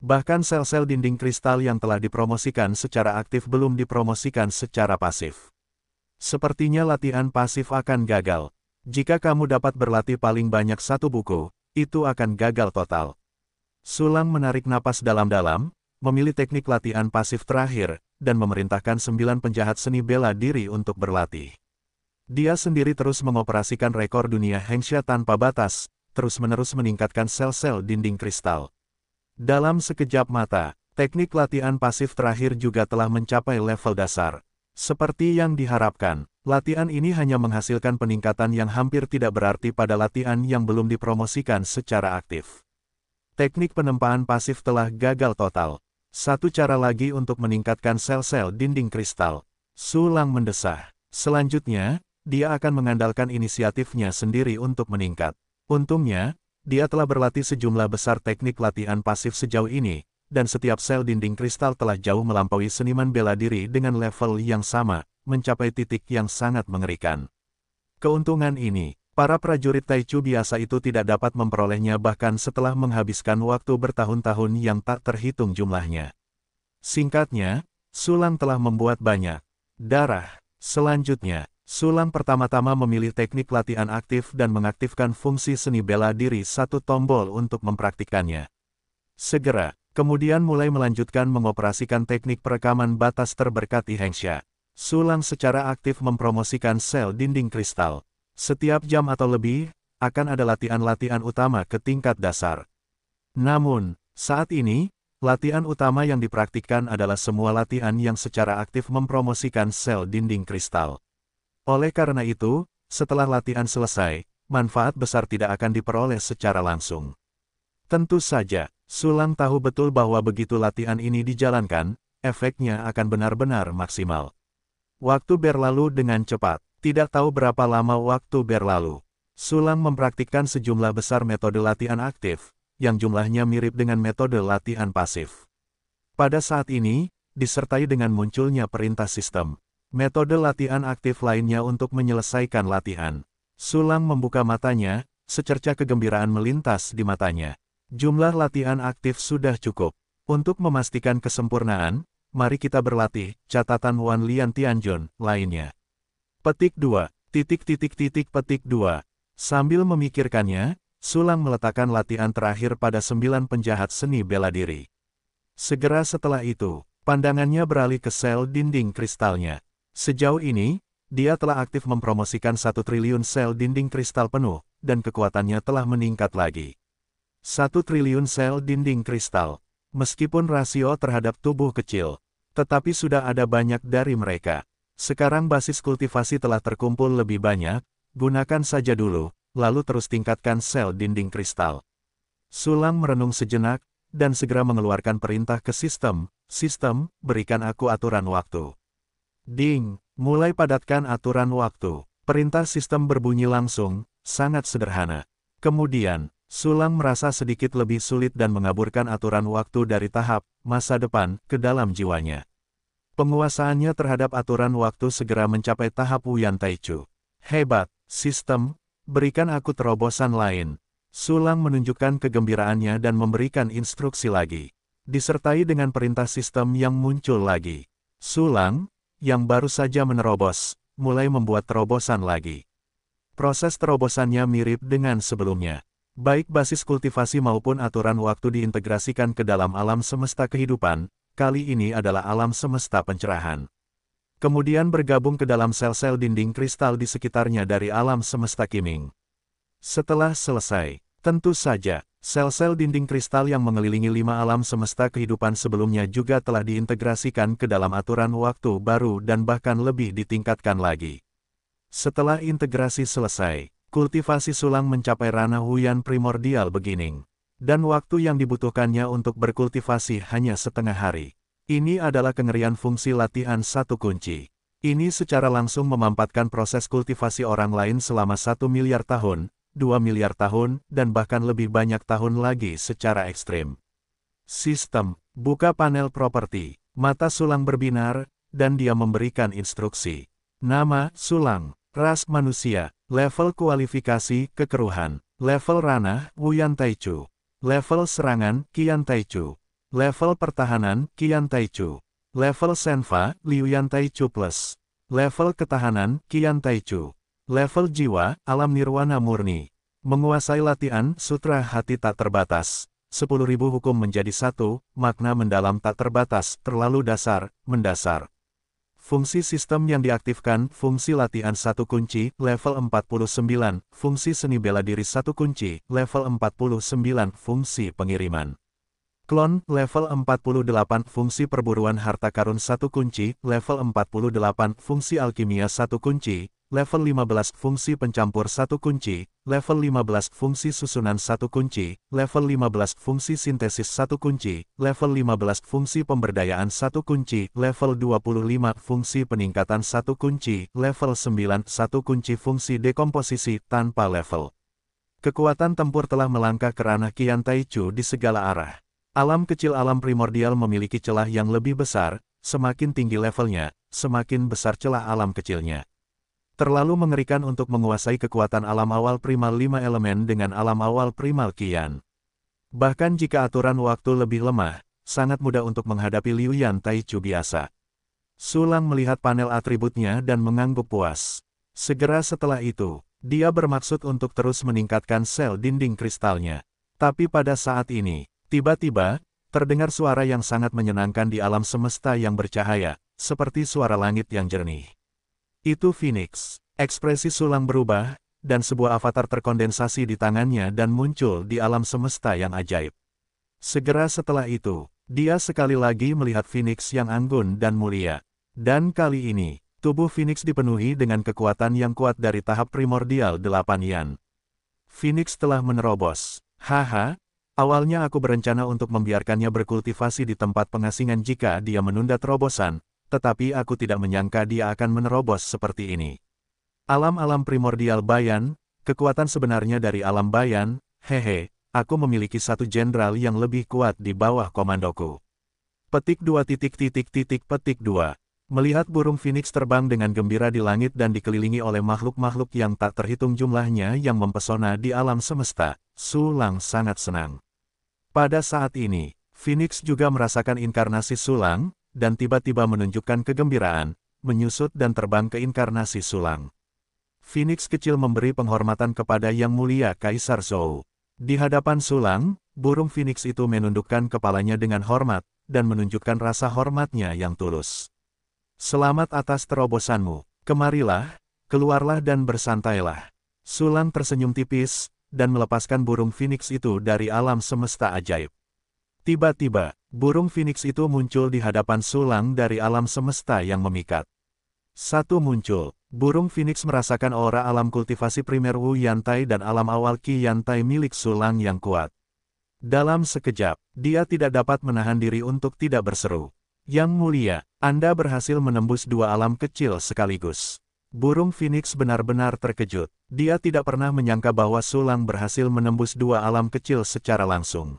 Bahkan sel-sel dinding kristal yang telah dipromosikan secara aktif belum dipromosikan secara pasif. Sepertinya latihan pasif akan gagal. Jika kamu dapat berlatih paling banyak satu buku, itu akan gagal total. Sulang menarik napas dalam-dalam, memilih teknik latihan pasif terakhir, dan memerintahkan sembilan penjahat seni bela diri untuk berlatih. Dia sendiri terus mengoperasikan rekor dunia Hengsha tanpa batas, terus-menerus meningkatkan sel-sel dinding kristal. Dalam sekejap mata, teknik latihan pasif terakhir juga telah mencapai level dasar. Seperti yang diharapkan, latihan ini hanya menghasilkan peningkatan yang hampir tidak berarti pada latihan yang belum dipromosikan secara aktif. Teknik penempaan pasif telah gagal total. Satu cara lagi untuk meningkatkan sel-sel dinding kristal. Sulang mendesah. Selanjutnya, dia akan mengandalkan inisiatifnya sendiri untuk meningkat. Untungnya, dia telah berlatih sejumlah besar teknik latihan pasif sejauh ini, dan setiap sel dinding kristal telah jauh melampaui seniman bela diri dengan level yang sama, mencapai titik yang sangat mengerikan. Keuntungan ini, para prajurit Taichu biasa itu tidak dapat memperolehnya bahkan setelah menghabiskan waktu bertahun-tahun yang tak terhitung jumlahnya. Singkatnya, Sulang telah membuat banyak darah. Selanjutnya, Sulang pertama-tama memilih teknik latihan aktif dan mengaktifkan fungsi seni bela diri satu tombol untuk mempraktikannya. Segera, Kemudian mulai melanjutkan mengoperasikan teknik perekaman batas terberkati Ihengsha. Sulang secara aktif mempromosikan sel dinding kristal. Setiap jam atau lebih, akan ada latihan-latihan utama ke tingkat dasar. Namun, saat ini, latihan utama yang dipraktikkan adalah semua latihan yang secara aktif mempromosikan sel dinding kristal. Oleh karena itu, setelah latihan selesai, manfaat besar tidak akan diperoleh secara langsung. Tentu saja, Sulang tahu betul bahwa begitu latihan ini dijalankan, efeknya akan benar-benar maksimal. Waktu berlalu dengan cepat, tidak tahu berapa lama waktu berlalu. Sulang mempraktikkan sejumlah besar metode latihan aktif, yang jumlahnya mirip dengan metode latihan pasif. Pada saat ini, disertai dengan munculnya perintah sistem, metode latihan aktif lainnya untuk menyelesaikan latihan. Sulang membuka matanya, secerca kegembiraan melintas di matanya. Jumlah latihan aktif sudah cukup. Untuk memastikan kesempurnaan, mari kita berlatih, catatan Wan Lian Tianjun, lainnya. Petik 2, titik titik titik petik 2. Sambil memikirkannya, Sulang meletakkan latihan terakhir pada sembilan penjahat seni bela diri. Segera setelah itu, pandangannya beralih ke sel dinding kristalnya. Sejauh ini, dia telah aktif mempromosikan satu triliun sel dinding kristal penuh, dan kekuatannya telah meningkat lagi. 1 triliun sel dinding kristal. Meskipun rasio terhadap tubuh kecil, tetapi sudah ada banyak dari mereka. Sekarang basis kultivasi telah terkumpul lebih banyak, gunakan saja dulu, lalu terus tingkatkan sel dinding kristal. Sulang merenung sejenak, dan segera mengeluarkan perintah ke sistem, sistem, berikan aku aturan waktu. Ding, mulai padatkan aturan waktu. Perintah sistem berbunyi langsung, sangat sederhana. Kemudian, Sulang merasa sedikit lebih sulit dan mengaburkan aturan waktu dari tahap masa depan ke dalam jiwanya. Penguasaannya terhadap aturan waktu segera mencapai tahap Wuyan Taichu. Hebat, sistem, berikan aku terobosan lain. Sulang menunjukkan kegembiraannya dan memberikan instruksi lagi. Disertai dengan perintah sistem yang muncul lagi. Sulang, yang baru saja menerobos, mulai membuat terobosan lagi. Proses terobosannya mirip dengan sebelumnya. Baik basis kultivasi maupun aturan waktu diintegrasikan ke dalam alam semesta kehidupan, kali ini adalah alam semesta pencerahan. Kemudian bergabung ke dalam sel-sel dinding kristal di sekitarnya dari alam semesta kiming. Setelah selesai, tentu saja, sel-sel dinding kristal yang mengelilingi lima alam semesta kehidupan sebelumnya juga telah diintegrasikan ke dalam aturan waktu baru dan bahkan lebih ditingkatkan lagi. Setelah integrasi selesai, kultivasi sulang mencapai ranah huyan primordial beginning. Dan waktu yang dibutuhkannya untuk berkultivasi hanya setengah hari. Ini adalah kengerian fungsi latihan satu kunci. Ini secara langsung memampatkan proses kultivasi orang lain selama satu miliar tahun, dua miliar tahun, dan bahkan lebih banyak tahun lagi secara ekstrim. Sistem, buka panel properti, mata sulang berbinar, dan dia memberikan instruksi. Nama, sulang, ras manusia, Level kualifikasi, kekeruhan. Level ranah, Wuyan Taichu. Level serangan, Qian Taichu. Level pertahanan, Qian Taichu. Level senfa, Liuyan Taichu Plus. Level ketahanan, Qian Taichu. Level jiwa, alam nirwana murni. Menguasai latihan, sutra hati tak terbatas. 10.000 hukum menjadi satu, makna mendalam tak terbatas, terlalu dasar, mendasar. Fungsi sistem yang diaktifkan, fungsi latihan satu kunci, level 49, fungsi seni bela diri satu kunci, level 49, fungsi pengiriman. Klon, level 48 fungsi perburuan harta karun 1 kunci, level 48 fungsi alkimia 1 kunci, level 15 fungsi pencampur 1 kunci, level 15 fungsi susunan 1 kunci, level 15 fungsi sintesis 1 kunci, level 15 fungsi pemberdayaan 1 kunci, level 25 fungsi peningkatan 1 kunci, level 9 1 kunci fungsi dekomposisi tanpa level. Kekuatan tempur telah melangkah ke ranah Kian Taichu di segala arah. Alam kecil alam primordial memiliki celah yang lebih besar, semakin tinggi levelnya, semakin besar celah alam kecilnya. Terlalu mengerikan untuk menguasai kekuatan alam awal primal lima elemen dengan alam awal primal kian. Bahkan jika aturan waktu lebih lemah, sangat mudah untuk menghadapi Liu Yan Tai Chu biasa. Sulang melihat panel atributnya dan mengangguk puas. Segera setelah itu, dia bermaksud untuk terus meningkatkan sel dinding kristalnya. Tapi pada saat ini, Tiba-tiba, terdengar suara yang sangat menyenangkan di alam semesta yang bercahaya, seperti suara langit yang jernih. Itu Phoenix. Ekspresi sulang berubah, dan sebuah avatar terkondensasi di tangannya dan muncul di alam semesta yang ajaib. Segera setelah itu, dia sekali lagi melihat Phoenix yang anggun dan mulia. Dan kali ini, tubuh Phoenix dipenuhi dengan kekuatan yang kuat dari tahap primordial delapan Yan. Phoenix telah menerobos. Haha, Awalnya aku berencana untuk membiarkannya berkultivasi di tempat pengasingan jika dia menunda terobosan, tetapi aku tidak menyangka dia akan menerobos seperti ini. Alam-alam primordial bayan, kekuatan sebenarnya dari alam bayan, hehe, aku memiliki satu jenderal yang lebih kuat di bawah komandoku. Petik dua titik titik titik petik dua. Melihat burung phoenix terbang dengan gembira di langit dan dikelilingi oleh makhluk-makhluk yang tak terhitung jumlahnya yang mempesona di alam semesta, Sulang sangat senang. Pada saat ini, Phoenix juga merasakan inkarnasi Sulang, dan tiba-tiba menunjukkan kegembiraan, menyusut dan terbang ke inkarnasi Sulang. Phoenix kecil memberi penghormatan kepada Yang Mulia Kaisar Zhou. Di hadapan Sulang, burung Phoenix itu menundukkan kepalanya dengan hormat, dan menunjukkan rasa hormatnya yang tulus. Selamat atas terobosanmu. Kemarilah, keluarlah dan bersantailah. Sulan tersenyum tipis, dan melepaskan burung phoenix itu dari alam semesta ajaib. Tiba-tiba, burung phoenix itu muncul di hadapan Sulang dari alam semesta yang memikat. Satu muncul, burung phoenix merasakan aura alam kultivasi primer Wu Yantai dan alam awal Qi Yantai milik Sulang yang kuat. Dalam sekejap, dia tidak dapat menahan diri untuk tidak berseru. Yang mulia, Anda berhasil menembus dua alam kecil sekaligus. Burung Phoenix benar-benar terkejut. Dia tidak pernah menyangka bahwa Sulang berhasil menembus dua alam kecil secara langsung.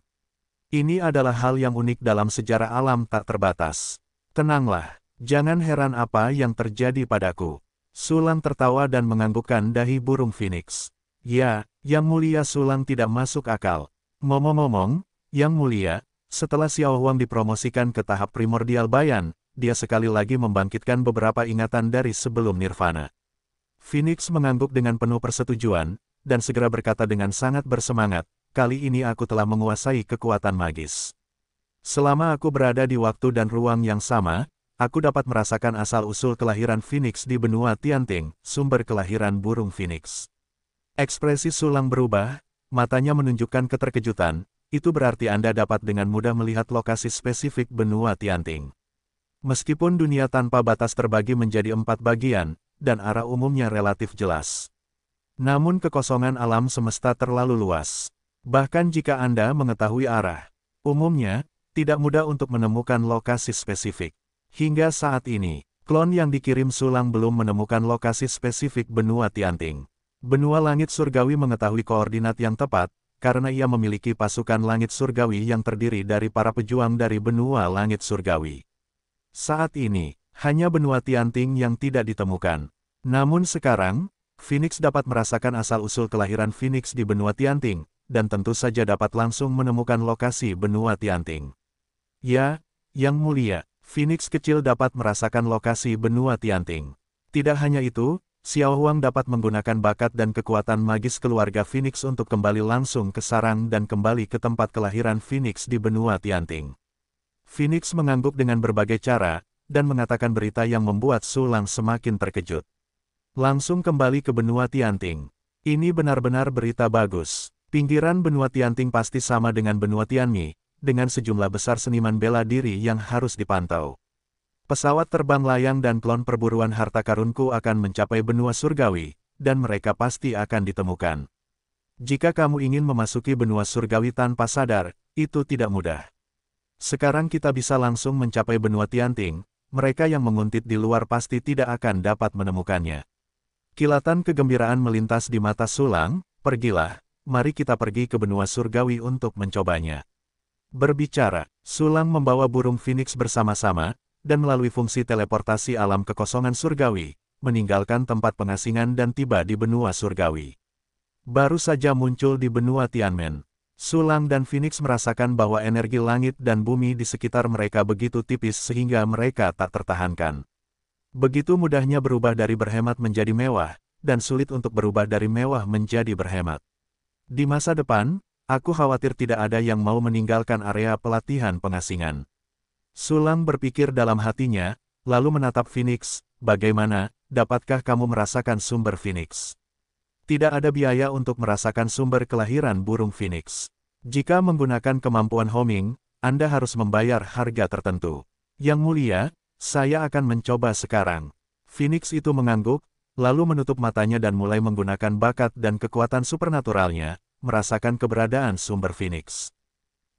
Ini adalah hal yang unik dalam sejarah alam tak terbatas. Tenanglah, jangan heran apa yang terjadi padaku. Sulang tertawa dan menganggukkan dahi burung Phoenix. Ya, Yang Mulia Sulang tidak masuk akal. Ngomong-ngomong, Yang Mulia, setelah Xiao Huang dipromosikan ke tahap primordial Bayan, dia sekali lagi membangkitkan beberapa ingatan dari sebelum Nirvana. Phoenix mengangguk dengan penuh persetujuan, dan segera berkata dengan sangat bersemangat, kali ini aku telah menguasai kekuatan magis. Selama aku berada di waktu dan ruang yang sama, aku dapat merasakan asal-usul kelahiran Phoenix di benua Tianting, sumber kelahiran burung Phoenix. Ekspresi Sulang berubah, matanya menunjukkan keterkejutan, itu berarti Anda dapat dengan mudah melihat lokasi spesifik benua Tianting. Meskipun dunia tanpa batas terbagi menjadi empat bagian, dan arah umumnya relatif jelas. Namun kekosongan alam semesta terlalu luas. Bahkan jika Anda mengetahui arah, umumnya, tidak mudah untuk menemukan lokasi spesifik. Hingga saat ini, klon yang dikirim Sulang belum menemukan lokasi spesifik benua Tianting. Benua langit surgawi mengetahui koordinat yang tepat, karena ia memiliki pasukan langit surgawi yang terdiri dari para pejuang dari benua langit surgawi. Saat ini, hanya benua Tianting yang tidak ditemukan. Namun sekarang, Phoenix dapat merasakan asal-usul kelahiran Phoenix di benua Tianting, dan tentu saja dapat langsung menemukan lokasi benua Tianting. Ya, Yang Mulia, Phoenix kecil dapat merasakan lokasi benua Tianting. Tidak hanya itu, Xiao Huang dapat menggunakan bakat dan kekuatan magis keluarga Phoenix untuk kembali langsung ke sarang dan kembali ke tempat kelahiran Phoenix di benua Tianting. Phoenix mengangguk dengan berbagai cara, dan mengatakan berita yang membuat Sulang semakin terkejut. Langsung kembali ke benua Tianting. Ini benar-benar berita bagus. Pinggiran benua Tianting pasti sama dengan benua Tianmi, dengan sejumlah besar seniman bela diri yang harus dipantau. Pesawat terbang layang dan klon perburuan harta karunku akan mencapai benua surgawi, dan mereka pasti akan ditemukan. Jika kamu ingin memasuki benua surgawi tanpa sadar, itu tidak mudah. Sekarang kita bisa langsung mencapai benua Tianting, mereka yang menguntit di luar pasti tidak akan dapat menemukannya. Kilatan kegembiraan melintas di mata sulang, pergilah, mari kita pergi ke benua surgawi untuk mencobanya. Berbicara, sulang membawa burung phoenix bersama-sama, dan melalui fungsi teleportasi alam kekosongan surgawi, meninggalkan tempat pengasingan dan tiba di benua surgawi. Baru saja muncul di benua Tianmen, Sulang dan Phoenix merasakan bahwa energi langit dan bumi di sekitar mereka begitu tipis sehingga mereka tak tertahankan. Begitu mudahnya berubah dari berhemat menjadi mewah, dan sulit untuk berubah dari mewah menjadi berhemat. Di masa depan, aku khawatir tidak ada yang mau meninggalkan area pelatihan pengasingan. Sulam berpikir dalam hatinya, lalu menatap Phoenix, bagaimana, dapatkah kamu merasakan sumber Phoenix? Tidak ada biaya untuk merasakan sumber kelahiran burung Phoenix. Jika menggunakan kemampuan homing, Anda harus membayar harga tertentu. Yang mulia, saya akan mencoba sekarang. Phoenix itu mengangguk, lalu menutup matanya dan mulai menggunakan bakat dan kekuatan supernaturalnya, merasakan keberadaan sumber Phoenix.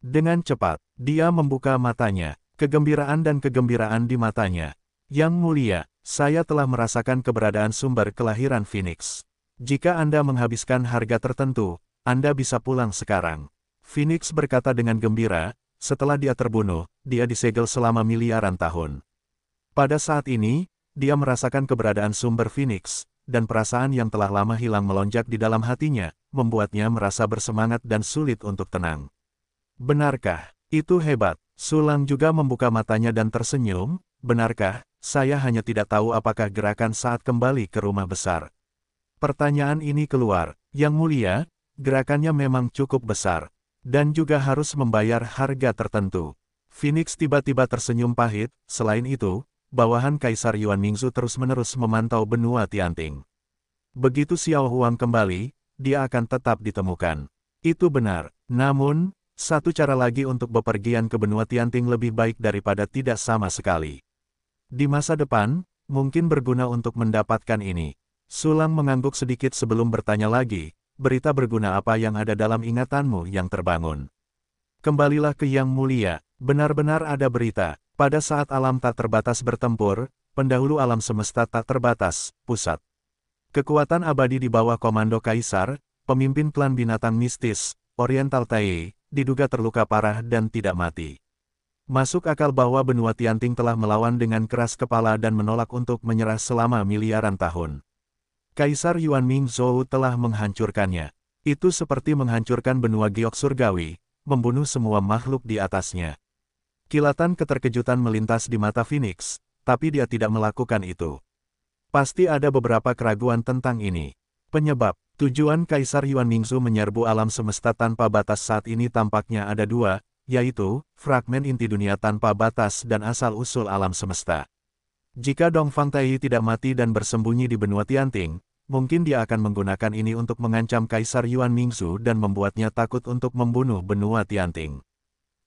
Dengan cepat, dia membuka matanya, Kegembiraan dan kegembiraan di matanya. Yang mulia, saya telah merasakan keberadaan sumber kelahiran Phoenix. Jika Anda menghabiskan harga tertentu, Anda bisa pulang sekarang. Phoenix berkata dengan gembira, setelah dia terbunuh, dia disegel selama miliaran tahun. Pada saat ini, dia merasakan keberadaan sumber Phoenix, dan perasaan yang telah lama hilang melonjak di dalam hatinya, membuatnya merasa bersemangat dan sulit untuk tenang. Benarkah? Itu hebat. Sulang juga membuka matanya dan tersenyum, benarkah, saya hanya tidak tahu apakah gerakan saat kembali ke rumah besar. Pertanyaan ini keluar, yang mulia, gerakannya memang cukup besar, dan juga harus membayar harga tertentu. Phoenix tiba-tiba tersenyum pahit, selain itu, bawahan Kaisar Yuan Mingzu terus-menerus memantau benua Tianting. Begitu Xiao Huang kembali, dia akan tetap ditemukan. Itu benar, namun, satu cara lagi untuk bepergian ke benua Tianting lebih baik daripada tidak sama sekali. Di masa depan, mungkin berguna untuk mendapatkan ini. Sulang mengangguk sedikit sebelum bertanya lagi, berita berguna apa yang ada dalam ingatanmu yang terbangun. Kembalilah ke Yang Mulia, benar-benar ada berita, pada saat alam tak terbatas bertempur, pendahulu alam semesta tak terbatas, pusat. Kekuatan abadi di bawah komando Kaisar, pemimpin klan binatang mistis, Oriental Tai, diduga terluka parah dan tidak mati. Masuk akal bahwa benua Tianting telah melawan dengan keras kepala dan menolak untuk menyerah selama miliaran tahun. Kaisar Yuan Ming Zhou telah menghancurkannya. Itu seperti menghancurkan benua giok surgawi, membunuh semua makhluk di atasnya. Kilatan keterkejutan melintas di mata Phoenix, tapi dia tidak melakukan itu. Pasti ada beberapa keraguan tentang ini. Penyebab, Tujuan Kaisar Yuan Mingzu menyerbu alam semesta tanpa batas saat ini tampaknya ada dua, yaitu, fragmen inti dunia tanpa batas dan asal-usul alam semesta. Jika Dongfang Tai tidak mati dan bersembunyi di benua Tianting, mungkin dia akan menggunakan ini untuk mengancam Kaisar Yuan Mingzu dan membuatnya takut untuk membunuh benua Tianting.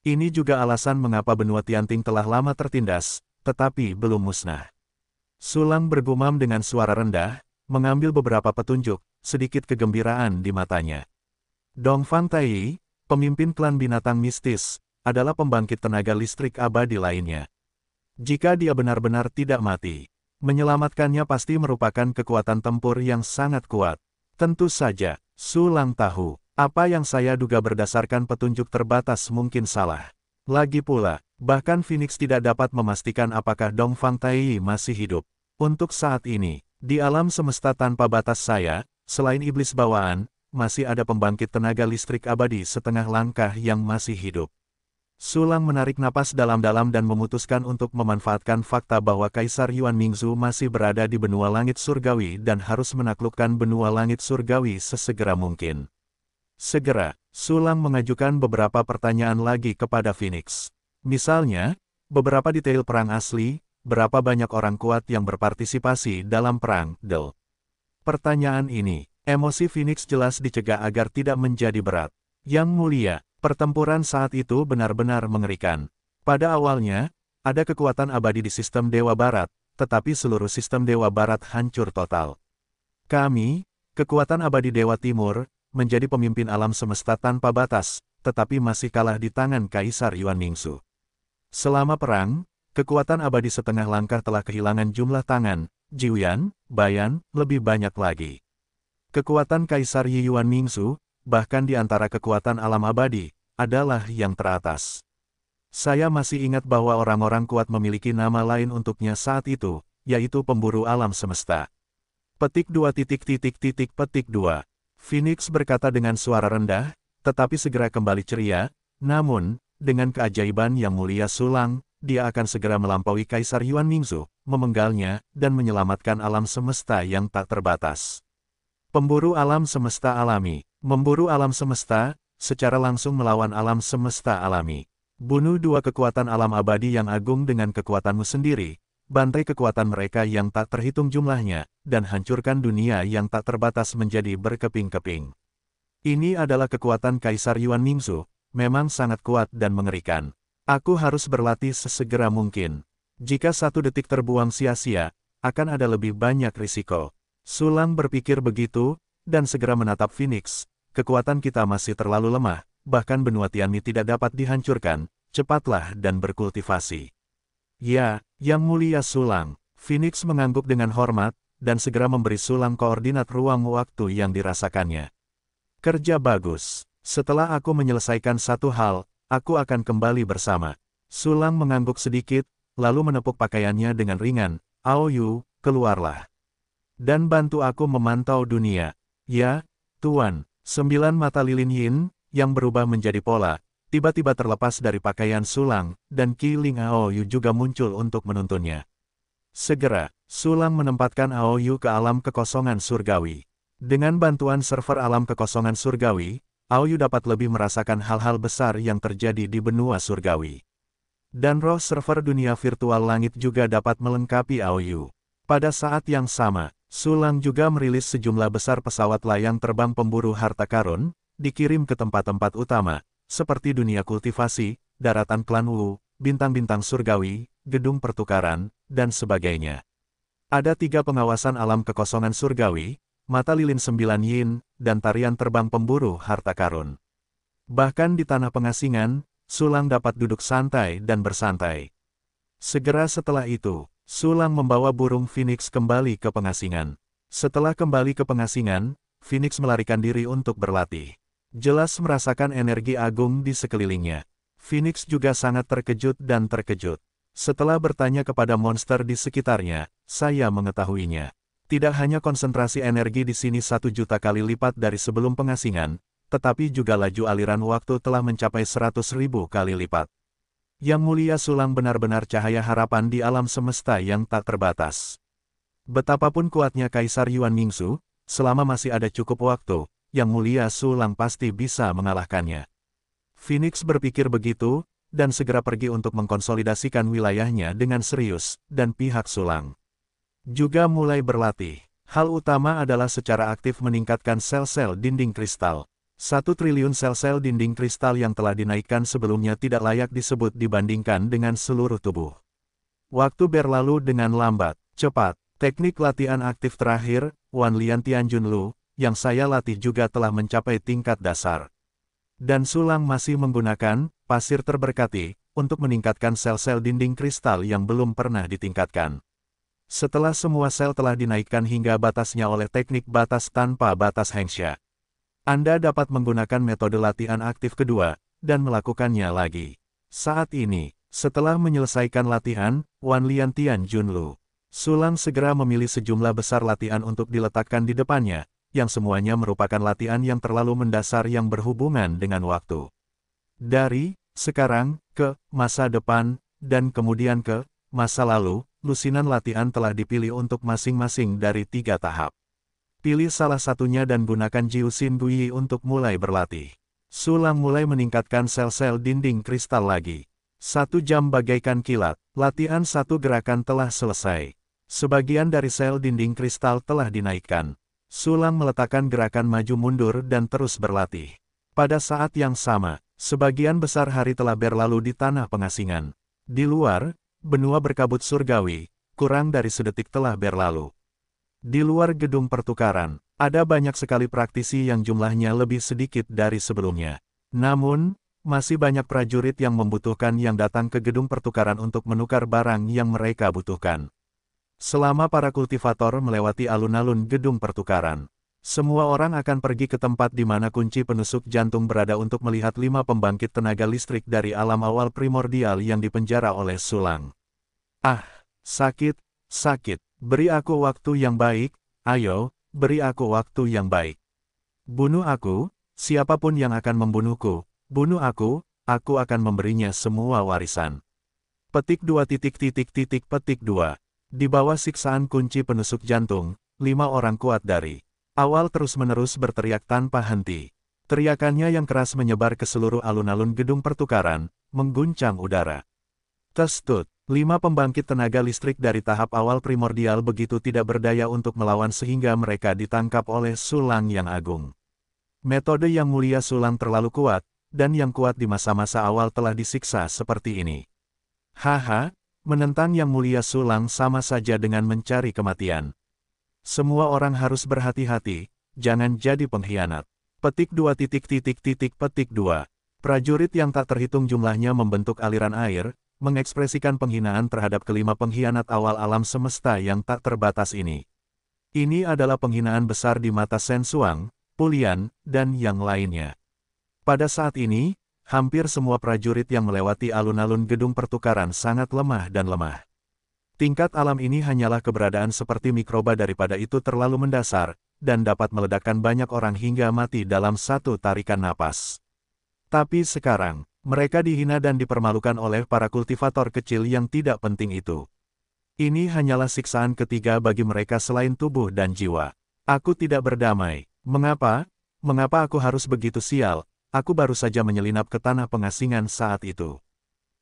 Ini juga alasan mengapa benua Tianting telah lama tertindas, tetapi belum musnah. Sulang bergumam dengan suara rendah, mengambil beberapa petunjuk, sedikit kegembiraan di matanya. Dong Fan Tai, pemimpin klan binatang mistis, adalah pembangkit tenaga listrik abadi lainnya. Jika dia benar-benar tidak mati, menyelamatkannya pasti merupakan kekuatan tempur yang sangat kuat. Tentu saja, Sulang tahu, apa yang saya duga berdasarkan petunjuk terbatas mungkin salah. Lagi pula, bahkan Phoenix tidak dapat memastikan apakah Dong Fang Tai masih hidup. Untuk saat ini, di alam semesta tanpa batas saya, Selain iblis bawaan, masih ada pembangkit tenaga listrik abadi setengah langkah yang masih hidup. Sulang menarik napas dalam-dalam dan memutuskan untuk memanfaatkan fakta bahwa Kaisar Yuan Mingzu masih berada di benua langit surgawi dan harus menaklukkan benua langit surgawi sesegera mungkin. Segera, Sulang mengajukan beberapa pertanyaan lagi kepada Phoenix. Misalnya, beberapa detail perang asli, berapa banyak orang kuat yang berpartisipasi dalam perang, Del pertanyaan ini, emosi Phoenix jelas dicegah agar tidak menjadi berat. Yang mulia, pertempuran saat itu benar-benar mengerikan. Pada awalnya, ada kekuatan abadi di sistem Dewa Barat, tetapi seluruh sistem Dewa Barat hancur total. Kami, kekuatan abadi Dewa Timur, menjadi pemimpin alam semesta tanpa batas, tetapi masih kalah di tangan Kaisar Yuan Ningsu. Selama perang, kekuatan abadi setengah langkah telah kehilangan jumlah tangan, Jiuyan, Bayan, lebih banyak lagi. Kekuatan Kaisar Yiyuan Mingsu, bahkan di antara kekuatan alam abadi, adalah yang teratas. Saya masih ingat bahwa orang-orang kuat memiliki nama lain untuknya saat itu, yaitu pemburu alam semesta. Petik dua titik titik titik petik dua. Phoenix berkata dengan suara rendah, tetapi segera kembali ceria, namun, dengan keajaiban yang mulia sulang, dia akan segera melampaui Kaisar Yuan Mingzu, memenggalnya, dan menyelamatkan alam semesta yang tak terbatas. Pemburu alam semesta alami, memburu alam semesta, secara langsung melawan alam semesta alami. Bunuh dua kekuatan alam abadi yang agung dengan kekuatanmu sendiri, bantai kekuatan mereka yang tak terhitung jumlahnya, dan hancurkan dunia yang tak terbatas menjadi berkeping-keping. Ini adalah kekuatan Kaisar Yuan Mingzu, memang sangat kuat dan mengerikan. Aku harus berlatih sesegera mungkin. Jika satu detik terbuang sia-sia, akan ada lebih banyak risiko. Sulang berpikir begitu, dan segera menatap Phoenix. Kekuatan kita masih terlalu lemah, bahkan benua Tiani tidak dapat dihancurkan, cepatlah dan berkultivasi. Ya, Yang Mulia Sulang, Phoenix mengangguk dengan hormat, dan segera memberi Sulang koordinat ruang waktu yang dirasakannya. Kerja bagus. Setelah aku menyelesaikan satu hal, Aku akan kembali bersama. Sulang mengangguk sedikit, lalu menepuk pakaiannya dengan ringan. Aoyu, keluarlah. Dan bantu aku memantau dunia. Ya, Tuan, sembilan mata lilin yin, yang berubah menjadi pola, tiba-tiba terlepas dari pakaian sulang, dan Kiling Ling Aoyu juga muncul untuk menuntunnya. Segera, Sulang menempatkan Aoyu ke alam kekosongan surgawi. Dengan bantuan server alam kekosongan surgawi, Aoyu dapat lebih merasakan hal-hal besar yang terjadi di benua surgawi. Dan roh server dunia virtual langit juga dapat melengkapi Aoyu. Pada saat yang sama, Sulang juga merilis sejumlah besar pesawat layang terbang pemburu harta karun, dikirim ke tempat-tempat utama, seperti dunia kultivasi, daratan klan Wu, bintang-bintang surgawi, gedung pertukaran, dan sebagainya. Ada tiga pengawasan alam kekosongan surgawi, mata lilin sembilan yin, dan tarian terbang pemburu harta karun. Bahkan di tanah pengasingan, Sulang dapat duduk santai dan bersantai. Segera setelah itu, Sulang membawa burung Phoenix kembali ke pengasingan. Setelah kembali ke pengasingan, Phoenix melarikan diri untuk berlatih. Jelas merasakan energi agung di sekelilingnya. Phoenix juga sangat terkejut dan terkejut. Setelah bertanya kepada monster di sekitarnya, saya mengetahuinya. Tidak hanya konsentrasi energi di sini satu juta kali lipat dari sebelum pengasingan, tetapi juga laju aliran waktu telah mencapai seratus ribu kali lipat. Yang mulia sulang benar-benar cahaya harapan di alam semesta yang tak terbatas. Betapapun kuatnya Kaisar Yuan Mingsu, selama masih ada cukup waktu, yang mulia sulang pasti bisa mengalahkannya. Phoenix berpikir begitu, dan segera pergi untuk mengkonsolidasikan wilayahnya dengan serius, dan pihak sulang. Juga mulai berlatih. Hal utama adalah secara aktif meningkatkan sel-sel dinding kristal. Satu triliun sel-sel dinding kristal yang telah dinaikkan sebelumnya tidak layak disebut dibandingkan dengan seluruh tubuh. Waktu berlalu dengan lambat, cepat. Teknik latihan aktif terakhir, Wan Lian Lu, yang saya latih juga telah mencapai tingkat dasar. Dan Sulang masih menggunakan pasir terberkati untuk meningkatkan sel-sel dinding kristal yang belum pernah ditingkatkan. Setelah semua sel telah dinaikkan hingga batasnya oleh teknik batas tanpa batas Hengsha, Anda dapat menggunakan metode latihan aktif kedua, dan melakukannya lagi. Saat ini, setelah menyelesaikan latihan, Wan Lian Tian Junlu, Sulang segera memilih sejumlah besar latihan untuk diletakkan di depannya, yang semuanya merupakan latihan yang terlalu mendasar yang berhubungan dengan waktu. Dari, sekarang, ke, masa depan, dan kemudian ke, masa lalu, lusinan latihan telah dipilih untuk masing-masing dari tiga tahap. Pilih salah satunya dan gunakan Jiusin Buyi untuk mulai berlatih. Sulang mulai meningkatkan sel-sel dinding kristal lagi. Satu jam bagaikan kilat, latihan satu gerakan telah selesai. Sebagian dari sel dinding kristal telah dinaikkan. Sulang meletakkan gerakan maju mundur dan terus berlatih. Pada saat yang sama, sebagian besar hari telah berlalu di tanah pengasingan. Di luar, benua berkabut surgawi, kurang dari sedetik telah berlalu. Di luar gedung pertukaran, ada banyak sekali praktisi yang jumlahnya lebih sedikit dari sebelumnya. Namun, masih banyak prajurit yang membutuhkan yang datang ke gedung pertukaran untuk menukar barang yang mereka butuhkan. Selama para kultivator melewati alun-alun gedung pertukaran, semua orang akan pergi ke tempat di mana kunci penusuk jantung berada untuk melihat lima pembangkit tenaga listrik dari alam awal primordial yang dipenjara oleh Sulang. Ah, sakit, sakit, beri aku waktu yang baik, ayo, beri aku waktu yang baik. Bunuh aku, siapapun yang akan membunuhku, bunuh aku, aku akan memberinya semua warisan. Petik dua titik titik titik petik dua. Di bawah siksaan kunci penusuk jantung, lima orang kuat dari Awal terus-menerus berteriak tanpa henti. Teriakannya yang keras menyebar ke seluruh alun-alun gedung pertukaran, mengguncang udara. Testut, lima pembangkit tenaga listrik dari tahap awal primordial begitu tidak berdaya untuk melawan sehingga mereka ditangkap oleh Sulang yang agung. Metode yang mulia Sulang terlalu kuat, dan yang kuat di masa-masa awal telah disiksa seperti ini. Haha, menentang yang mulia Sulang sama saja dengan mencari kematian. Semua orang harus berhati-hati, jangan jadi pengkhianat. Petik 2 titik titik titik petik 2. Prajurit yang tak terhitung jumlahnya membentuk aliran air, mengekspresikan penghinaan terhadap kelima pengkhianat awal alam semesta yang tak terbatas ini. Ini adalah penghinaan besar di mata Sen Suang, Pulian, dan yang lainnya. Pada saat ini, hampir semua prajurit yang melewati alun-alun gedung pertukaran sangat lemah dan lemah. Tingkat alam ini hanyalah keberadaan seperti mikroba daripada itu terlalu mendasar, dan dapat meledakkan banyak orang hingga mati dalam satu tarikan napas. Tapi sekarang, mereka dihina dan dipermalukan oleh para kultivator kecil yang tidak penting itu. Ini hanyalah siksaan ketiga bagi mereka selain tubuh dan jiwa. Aku tidak berdamai. Mengapa? Mengapa aku harus begitu sial? Aku baru saja menyelinap ke tanah pengasingan saat itu.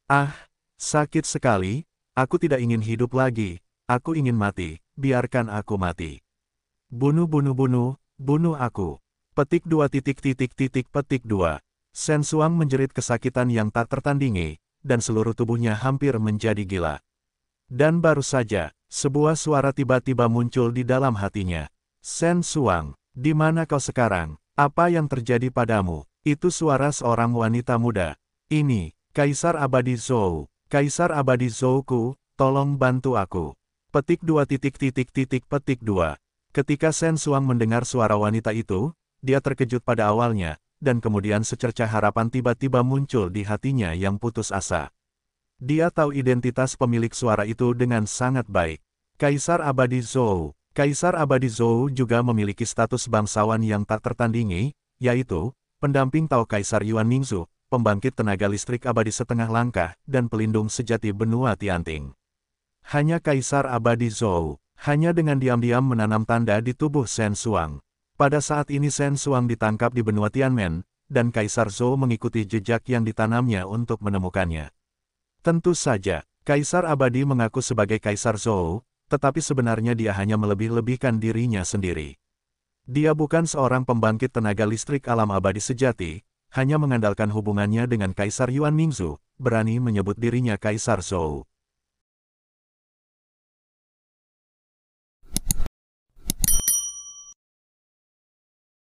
Ah, sakit sekali, Aku tidak ingin hidup lagi, aku ingin mati, biarkan aku mati. Bunuh bunuh bunuh, bunuh aku. Petik dua titik titik titik petik dua. Suang menjerit kesakitan yang tak tertandingi, dan seluruh tubuhnya hampir menjadi gila. Dan baru saja, sebuah suara tiba-tiba muncul di dalam hatinya. Suang, di mana kau sekarang? Apa yang terjadi padamu? Itu suara seorang wanita muda. Ini, Kaisar Abadi Zhou. Kaisar abadi Zouku, tolong bantu aku. Petik dua titik titik titik petik dua. Ketika Sen Suang mendengar suara wanita itu, dia terkejut pada awalnya, dan kemudian secerca harapan tiba-tiba muncul di hatinya yang putus asa. Dia tahu identitas pemilik suara itu dengan sangat baik. Kaisar abadi Zou, Kaisar abadi Zou juga memiliki status bangsawan yang tak tertandingi, yaitu pendamping Tao Kaisar Yuan Mingzu, pembangkit tenaga listrik abadi setengah langkah, dan pelindung sejati benua Tianting. Hanya Kaisar Abadi Zhou, hanya dengan diam-diam menanam tanda di tubuh Shen Suang. Pada saat ini Shen Suang ditangkap di benua Tianmen, dan Kaisar Zhou mengikuti jejak yang ditanamnya untuk menemukannya. Tentu saja, Kaisar Abadi mengaku sebagai Kaisar Zhou, tetapi sebenarnya dia hanya melebih-lebihkan dirinya sendiri. Dia bukan seorang pembangkit tenaga listrik alam abadi sejati, hanya mengandalkan hubungannya dengan Kaisar Yuan Mingzu, berani menyebut dirinya Kaisar Zhou.